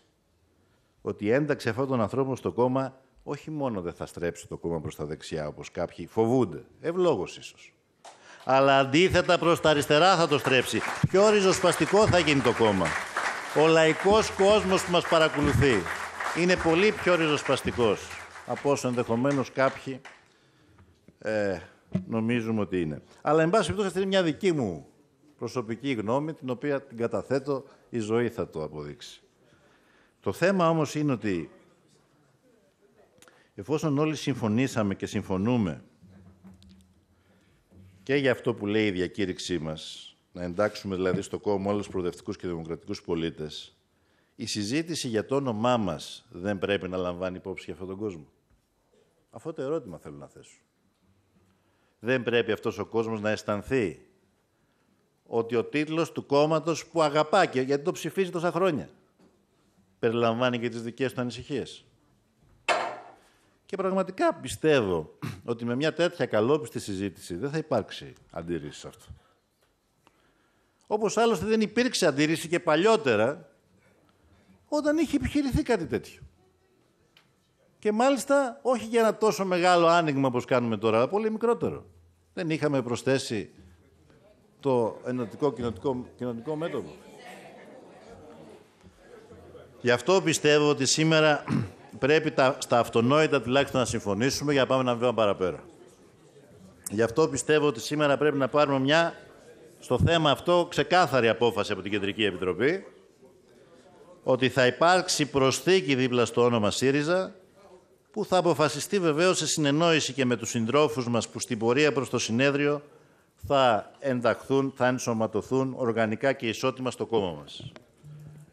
ότι η ένταξη αυτών των ανθρώπων στο κόμμα όχι μόνο δεν θα στρέψει το κόμμα προς τα δεξιά, όπως κάποιοι φοβούνται, ευλόγως ίσως, αλλά αντίθετα προς τα αριστερά θα το στρέψει. Πιο ριζοσπαστικό θα γίνει το κόμμα. Ο λαϊκός κόσμος που μας παρακολουθεί είναι πολύ πιο ριζοσπαστικός από όσο ενδεχομένως κάποιοι ε, νομίζουμε ότι είναι. Αλλά, εν πάση περιπτώσει, αυτή είναι μια δική μου προσωπική γνώμη, την οποία την καταθέτω, η ζωή θα το αποδείξει. Το θέμα όμως είναι ότι εφόσον όλοι συμφωνήσαμε και συμφωνούμε και για αυτό που λέει η διακήρυξή μας, να εντάξουμε δηλαδή στο κόμμα όλους τους προοδευτικούς και δημοκρατικούς πολίτες, η συζήτηση για το όνομά μας δεν πρέπει να λαμβάνει υπόψη για αυτόν τον κόσμο. Αυτό το ερώτημα θέλω να θέσω. Δεν πρέπει αυτός ο κόσμος να αισθανθεί ότι ο τίτλος του κόμματος που αγαπά και γιατί το ψηφίζει τόσα χρόνια περιλαμβάνει και τις δικές του ανησυχίες. Και πραγματικά πιστεύω ότι με μια τέτοια καλόπιστη συζήτηση δεν θα υπάρξει αντίρρηση σε αυτό. Όπως άλλωστε δεν υπήρξε αντίρρηση και παλιότερα όταν είχε επιχειρηθεί κάτι τέτοιο. Και μάλιστα όχι για ένα τόσο μεγάλο άνοιγμα όπως κάνουμε τώρα, αλλά πολύ μικρότερο. Δεν είχαμε προσθέσει το ενωτικό κοινωνικό, κοινωνικό μέτωπο. Γι' αυτό πιστεύω ότι σήμερα πρέπει τα, στα αυτονόητα τουλάχιστον να συμφωνήσουμε για να πάμε ένα βήμα παραπέρα. Γι' αυτό πιστεύω ότι σήμερα πρέπει να πάρουμε μια στο θέμα αυτό ξεκάθαρη απόφαση από την Κεντρική Επιτροπή ότι θα υπάρξει προσθήκη δίπλα στο όνομα ΣΥΡΙΖΑ που θα αποφασιστεί βεβαίως σε συνεννόηση και με τους συντρόφους μας που στην πορεία προς το συνέδριο θα ενταχθούν, θα ενσωματωθούν οργανικά και ισότιμα στο κόμμα μας.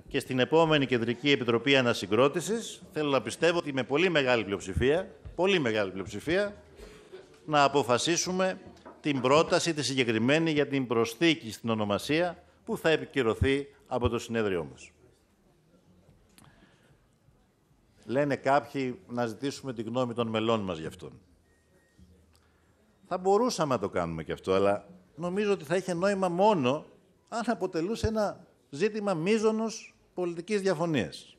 Και στην επόμενη Κεντρική Επιτροπή Ανασυγκρότησης θέλω να πιστεύω ότι με πολύ μεγάλη πλειοψηφία, πολύ μεγάλη πλειοψηφία, να αποφασίσουμε την πρόταση τη συγκεκριμένη για την προσθήκη στην ονομασία που θα επικυρωθεί από το συνέδριό μας. Λένε κάποιοι να ζητήσουμε τη γνώμη των μελών μας γι' αυτόν. Θα μπορούσαμε να το κάνουμε και αυτό, αλλά νομίζω ότι θα είχε νόημα μόνο αν αποτελούσε ένα ζήτημα μείζωνος πολιτικής διαφωνίας.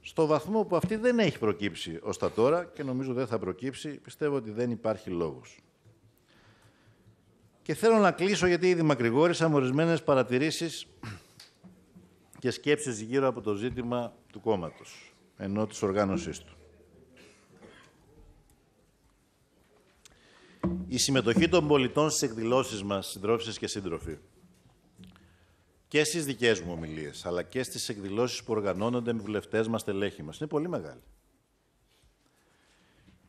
Στο βαθμό που αυτή δεν έχει προκύψει ως τα τώρα και νομίζω δεν θα προκύψει, πιστεύω ότι δεν υπάρχει λόγος. Και θέλω να κλείσω γιατί ήδη μακρηγόρησα με ορισμένες παρατηρήσεις και σκέψεις γύρω από το ζήτημα του κόμματος, ενώ της οργάνωσής του. η συμμετοχή των πολιτών στις εκδηλώσεις μας, συντρόφισσες και σύντροφοι, και στις δικές μου ομιλίες, αλλά και στις εκδηλώσεις που οργανώνονται με βουλευτές μας, τελέχη μας, είναι πολύ μεγάλη.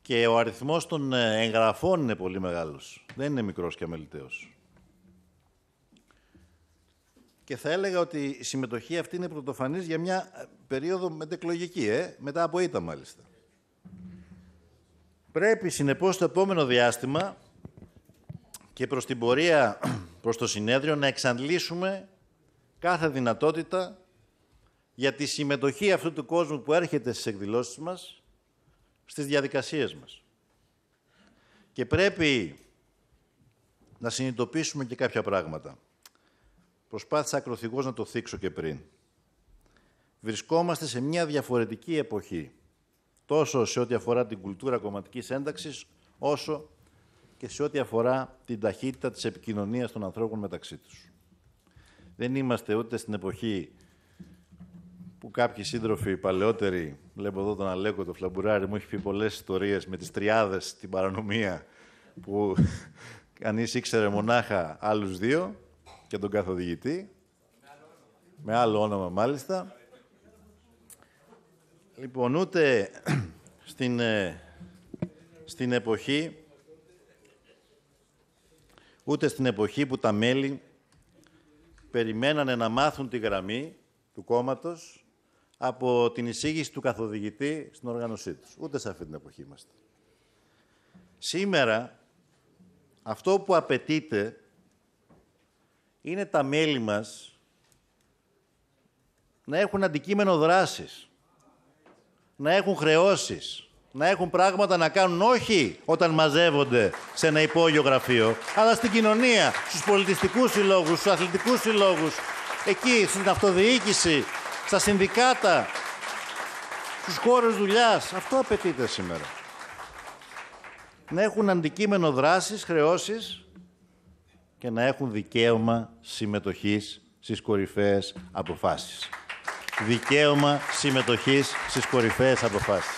Και ο αριθμός των ε, εγγραφών είναι πολύ μεγάλος. Δεν είναι μικρός και αμεληταίος. Και θα έλεγα ότι η συμμετοχή αυτή είναι πρωτοφανής για μια ε, περίοδο μετεκλογική, ε? μετά από ήττα μάλιστα. Πρέπει συνεπώς το επόμενο διάστημα και προς την πορεία προς το συνέδριο να εξαντλήσουμε κάθε δυνατότητα για τη συμμετοχή αυτού του κόσμου που έρχεται στις εκδηλώσεις μας, στις διαδικασίες μας. Και πρέπει να συνειδητοποιήσουμε και κάποια πράγματα. Προσπάθησα ακροθυγώς να το θίξω και πριν. Βρισκόμαστε σε μια διαφορετική εποχή τόσο σε ό,τι αφορά την κουλτούρα κομματικής ένταξης, όσο και σε ό,τι αφορά την ταχύτητα της επικοινωνίας των ανθρώπων μεταξύ τους. Δεν είμαστε ούτε στην εποχή που κάποιοι σύντροφοι παλαιότεροι, βλέπω εδώ τον Αλέκο, το Φλαμπουράρη, μου έχει πει πολλές ιστορίες με τις τριάδες, την παρανομία, που κανείς ήξερε μονάχα άλλους δύο και τον καθοδηγητή, με άλλο όνομα μάλιστα, Λοιπόν, ούτε στην, ε, στην εποχή ούτε στην εποχή που τα μέλη περιμένανε να μάθουν τη γραμμή του κόμματος από την εισήγηση του καθοδηγητή στην οργάνωσή τους. Ούτε σε αυτή την εποχή είμαστε. Σήμερα, αυτό που απαιτείται είναι τα μέλη μας να έχουν αντικείμενο δράσης να έχουν χρεώσεις, να έχουν πράγματα να κάνουν όχι όταν μαζεύονται σε ένα υπόγειο γραφείο, αλλά στην κοινωνία, στους πολιτιστικούς συλλόγους, στους αθλητικούς συλλόγους, εκεί, στην αυτοδιοίκηση, στα συνδικάτα, στους χώρους δουλειάς. Αυτό απαιτείται σήμερα. Να έχουν αντικείμενο δράσης, χρεώσεις και να έχουν δικαίωμα συμμετοχής στις κορυφαίες αποφάσεις δικαίωμα συμμετοχής στις κορυφαίες αποφάσεις.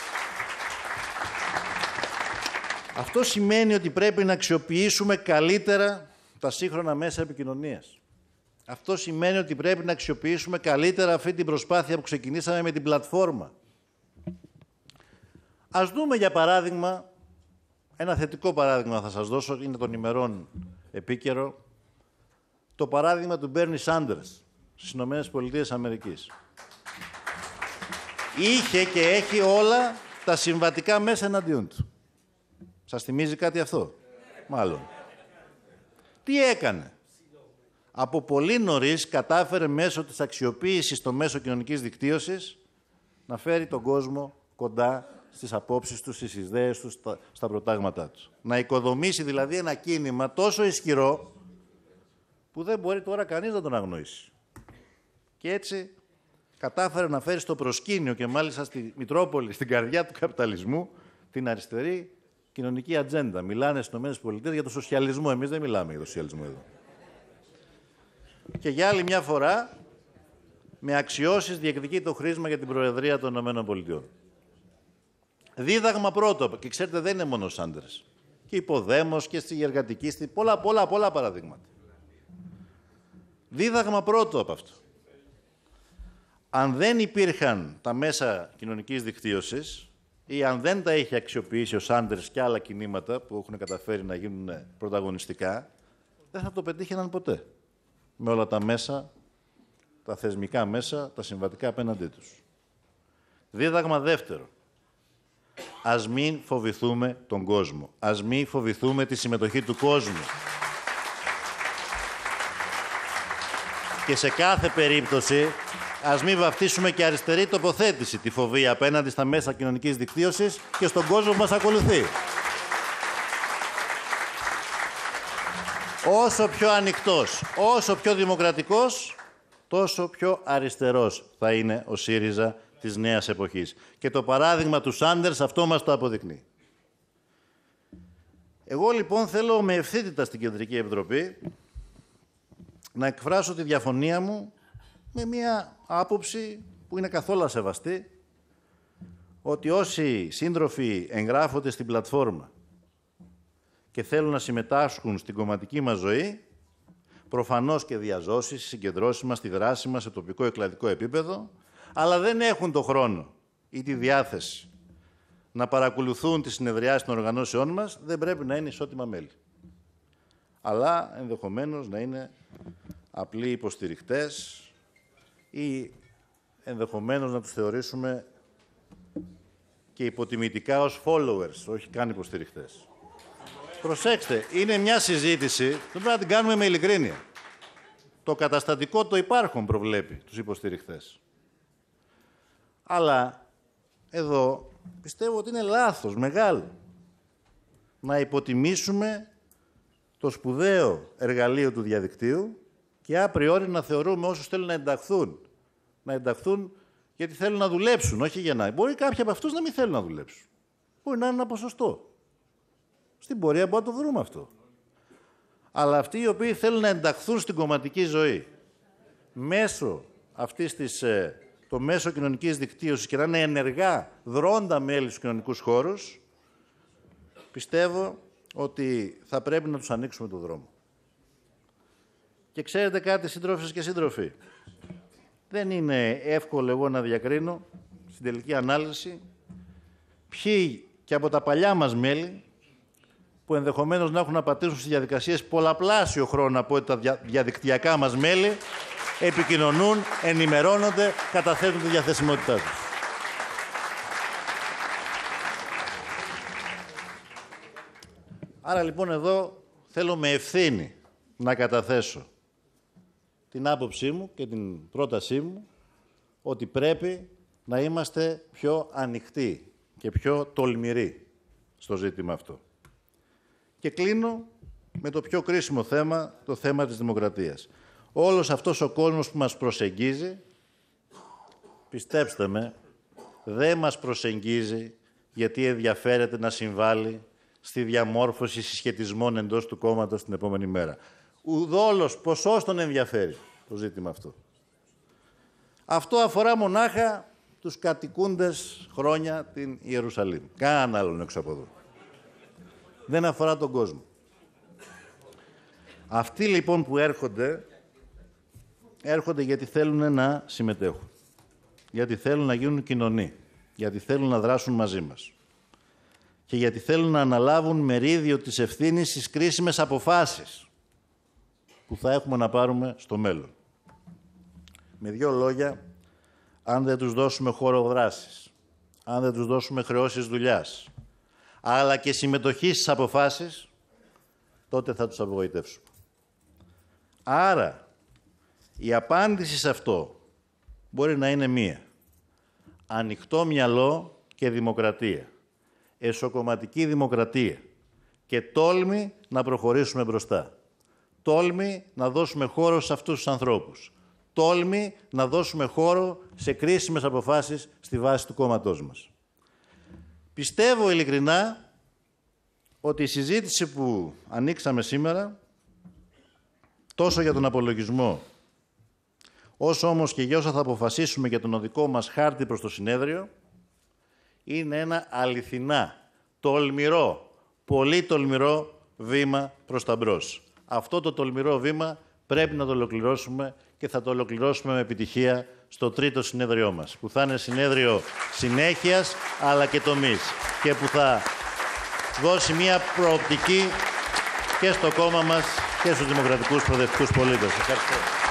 Αυτό σημαίνει ότι πρέπει να αξιοποιήσουμε καλύτερα τα σύγχρονα μέσα επικοινωνίας. Αυτό σημαίνει ότι πρέπει να αξιοποιήσουμε καλύτερα αυτή την προσπάθεια που ξεκινήσαμε με την πλατφόρμα. Ας δούμε για παράδειγμα, ένα θετικό παράδειγμα θα σας δώσω, είναι των ημερών επίκαιρο, το παράδειγμα του Μπέρνι Σάντερς στις ΗΠΑ είχε και έχει όλα τα συμβατικά μέσα εναντίον του. Σας θυμίζει κάτι αυτό, μάλλον. Τι έκανε. Από πολύ νωρίς κατάφερε μέσω της αξιοποίησης των μέσων κοινωνικής δικτύωσης να φέρει τον κόσμο κοντά στις απόψεις τους, στις ιδέες τους, στα, στα προτάγματά τους. Να οικοδομήσει δηλαδή ένα κίνημα τόσο ισχυρό που δεν μπορεί τώρα κανείς να τον αγνοήσει. Και έτσι κατάφερε να φέρει στο προσκήνιο και μάλιστα στη Μητρόπολη, στην καρδιά του καπιταλισμού, την αριστερή κοινωνική ατζέντα. Μιλάνε στις ΗΠΑ για τον σοσιαλισμό. Εμείς δεν μιλάμε για τον σοσιαλισμό εδώ. Και για άλλη μια φορά, με αξιώσεις διεκδικεί το χρήσμα για την Προεδρία των ΗΠΑ. Δίδαγμα πρώτο, και ξέρετε δεν είναι μόνο άντρε. Και υποδέμο και στη εργατική, στη... πολλά, πολλά, πολλά παραδείγματα. Δίδαγμα πρώτο από αυτό αν δεν υπήρχαν τα μέσα κοινωνικής δικτύωσης ή αν δεν τα είχε αξιοποιήσει ο Σάντερς και άλλα κινήματα που έχουν καταφέρει να γίνουν πρωταγωνιστικά, δεν θα το πετύχαιναν ποτέ. Με όλα τα μέσα, τα θεσμικά μέσα, τα συμβατικά απέναντί τους. Δίδαγμα δεύτερο. Ας μην φοβηθούμε τον κόσμο. Ας μην φοβηθούμε τη συμμετοχή του κόσμου. Και σε κάθε περίπτωση Ας μην βαφτίσουμε και αριστερή τοποθέτηση τη φοβία απέναντι στα μέσα κοινωνικής δικτύωσης και στον κόσμο που μας ακολουθεί. Όσο πιο ανοιχτός, όσο πιο δημοκρατικός, τόσο πιο αριστερός θα είναι ο ΣΥΡΙΖΑ της νέας εποχής. Και το παράδειγμα του Σάντερς αυτό μας το αποδεικνύει. Εγώ λοιπόν θέλω με ευθύτητα στην Κεντρική Επιτροπή να εκφράσω τη διαφωνία μου με μια άποψη που είναι καθόλου σεβαστή ότι όσοι σύντροφοι εγγράφονται στην πλατφόρμα και θέλουν να συμμετάσχουν στην κομματική μας ζωή, προφανώς και διαζώσεις, συγκεντρώσεις μας, τη δράση μας σε τοπικό εκλαδικό επίπεδο, αλλά δεν έχουν το χρόνο ή τη διάθεση να παρακολουθούν τις συνεδριάσεις των οργανώσεών μας, δεν πρέπει να είναι ισότιμα μέλη. Αλλά ενδεχομένως να είναι απλοί υποστηρικτές ή ενδεχομένως να τους θεωρήσουμε και υποτιμητικά ως followers, όχι καν υποστηριχτές. Προσέξτε, είναι μια συζήτηση που πρέπει την κάνουμε με ειλικρίνεια. Το καταστατικό το υπάρχουν, προβλέπει τους υποστηριχτές. Αλλά εδώ πιστεύω ότι είναι λάθος μεγάλο να υποτιμήσουμε το σπουδαίο εργαλείο του διαδικτύου και απριόρι να θεωρούμε όσους θέλουν να ενταχθούν. Να ενταχθούν γιατί θέλουν να δουλέψουν, όχι για να. Μπορεί κάποιοι από αυτούς να μην θέλουν να δουλέψουν. Μπορεί να είναι ένα ποσοστό. Στην πορεία μπορούμε να το βρούμε αυτό. Αλλά αυτοί οι οποίοι θέλουν να ενταχθούν στην κομματική ζωή μέσω αυτής της. Ε, το μέσο κοινωνικής δικτύωσης και να είναι ενεργά δρόντα μέλη στους κοινωνικούς χώρους, πιστεύω ότι θα πρέπει να τους ανοίξουμε το δρόμο. Και ξέρετε κάτι, συντρόφε και σύντροφοι. Δεν είναι εύκολο εγώ να διακρίνω στην τελική ανάλυση ποιοι και από τα παλιά μας μέλη που ενδεχομένως να έχουν να στι στις διαδικασίες πολλαπλάσιο χρόνο από τα διαδικτυακά μας μέλη επικοινωνούν, ενημερώνονται, καταθέτουν τη διαθεσιμότητά τους. Άρα λοιπόν εδώ θέλω με ευθύνη να καταθέσω την άποψή μου και την πρότασή μου ότι πρέπει να είμαστε πιο ανοιχτοί και πιο τολμηροί στο ζήτημα αυτό. Και κλείνω με το πιο κρίσιμο θέμα, το θέμα της δημοκρατίας. Όλος αυτός ο κόσμος που μας προσεγγίζει, πιστέψτε με, δεν μας προσεγγίζει γιατί ενδιαφέρεται να συμβάλλει στη διαμόρφωση συσχετισμών εντός του κόμματος την επόμενη μέρα. Ουδόλος, ποσός τον ενδιαφέρει το ζήτημα αυτό. Αυτό αφορά μονάχα τους κατοικούντες χρόνια την Ιερουσαλήμ. Κανάλλον άλλον έξω από εδώ. Δεν αφορά τον κόσμο. Αυτοί λοιπόν που έρχονται, έρχονται γιατί θέλουν να συμμετέχουν. Γιατί θέλουν να γίνουν κοινωνοί. Γιατί θέλουν να δράσουν μαζί μας. Και γιατί θέλουν να αναλάβουν μερίδιο της ευθύνης στις κρίσιμες αποφάσεις που θα έχουμε να πάρουμε στο μέλλον. Με δύο λόγια, αν δεν τους δώσουμε χώρο δράσης, αν δεν τους δώσουμε χρεώσεις δουλειάς, αλλά και συμμετοχή στις αποφάσεις, τότε θα τους απογοητεύσουμε. Άρα, η απάντηση σε αυτό μπορεί να είναι μία. Ανοιχτό μυαλό και δημοκρατία. Εσωκομματική δημοκρατία. Και τόλμη να προχωρήσουμε μπροστά. Τόλμη να δώσουμε χώρο σε αυτούς τους ανθρώπους. Τόλμη να δώσουμε χώρο σε κρίσιμες αποφάσεις στη βάση του κόμματός μας. Πιστεύω ειλικρινά ότι η συζήτηση που ανοίξαμε σήμερα, τόσο για τον απολογισμό, όσο όμως και για όσα θα αποφασίσουμε για τον οδικό μας χάρτη προς το συνέδριο, είναι ένα αληθινά, τολμηρό, πολύ τολμηρό βήμα προς τα μπρος αυτό το τολμηρό βήμα πρέπει να το ολοκληρώσουμε και θα το ολοκληρώσουμε με επιτυχία στο τρίτο συνέδριό μας, που θα είναι συνέδριο συνέχειας αλλά και τομής και που θα δώσει μια προοπτική και στο κόμμα μας και στους δημοκρατικούς προοδευτικούς πολίτες. Ευχαριστώ.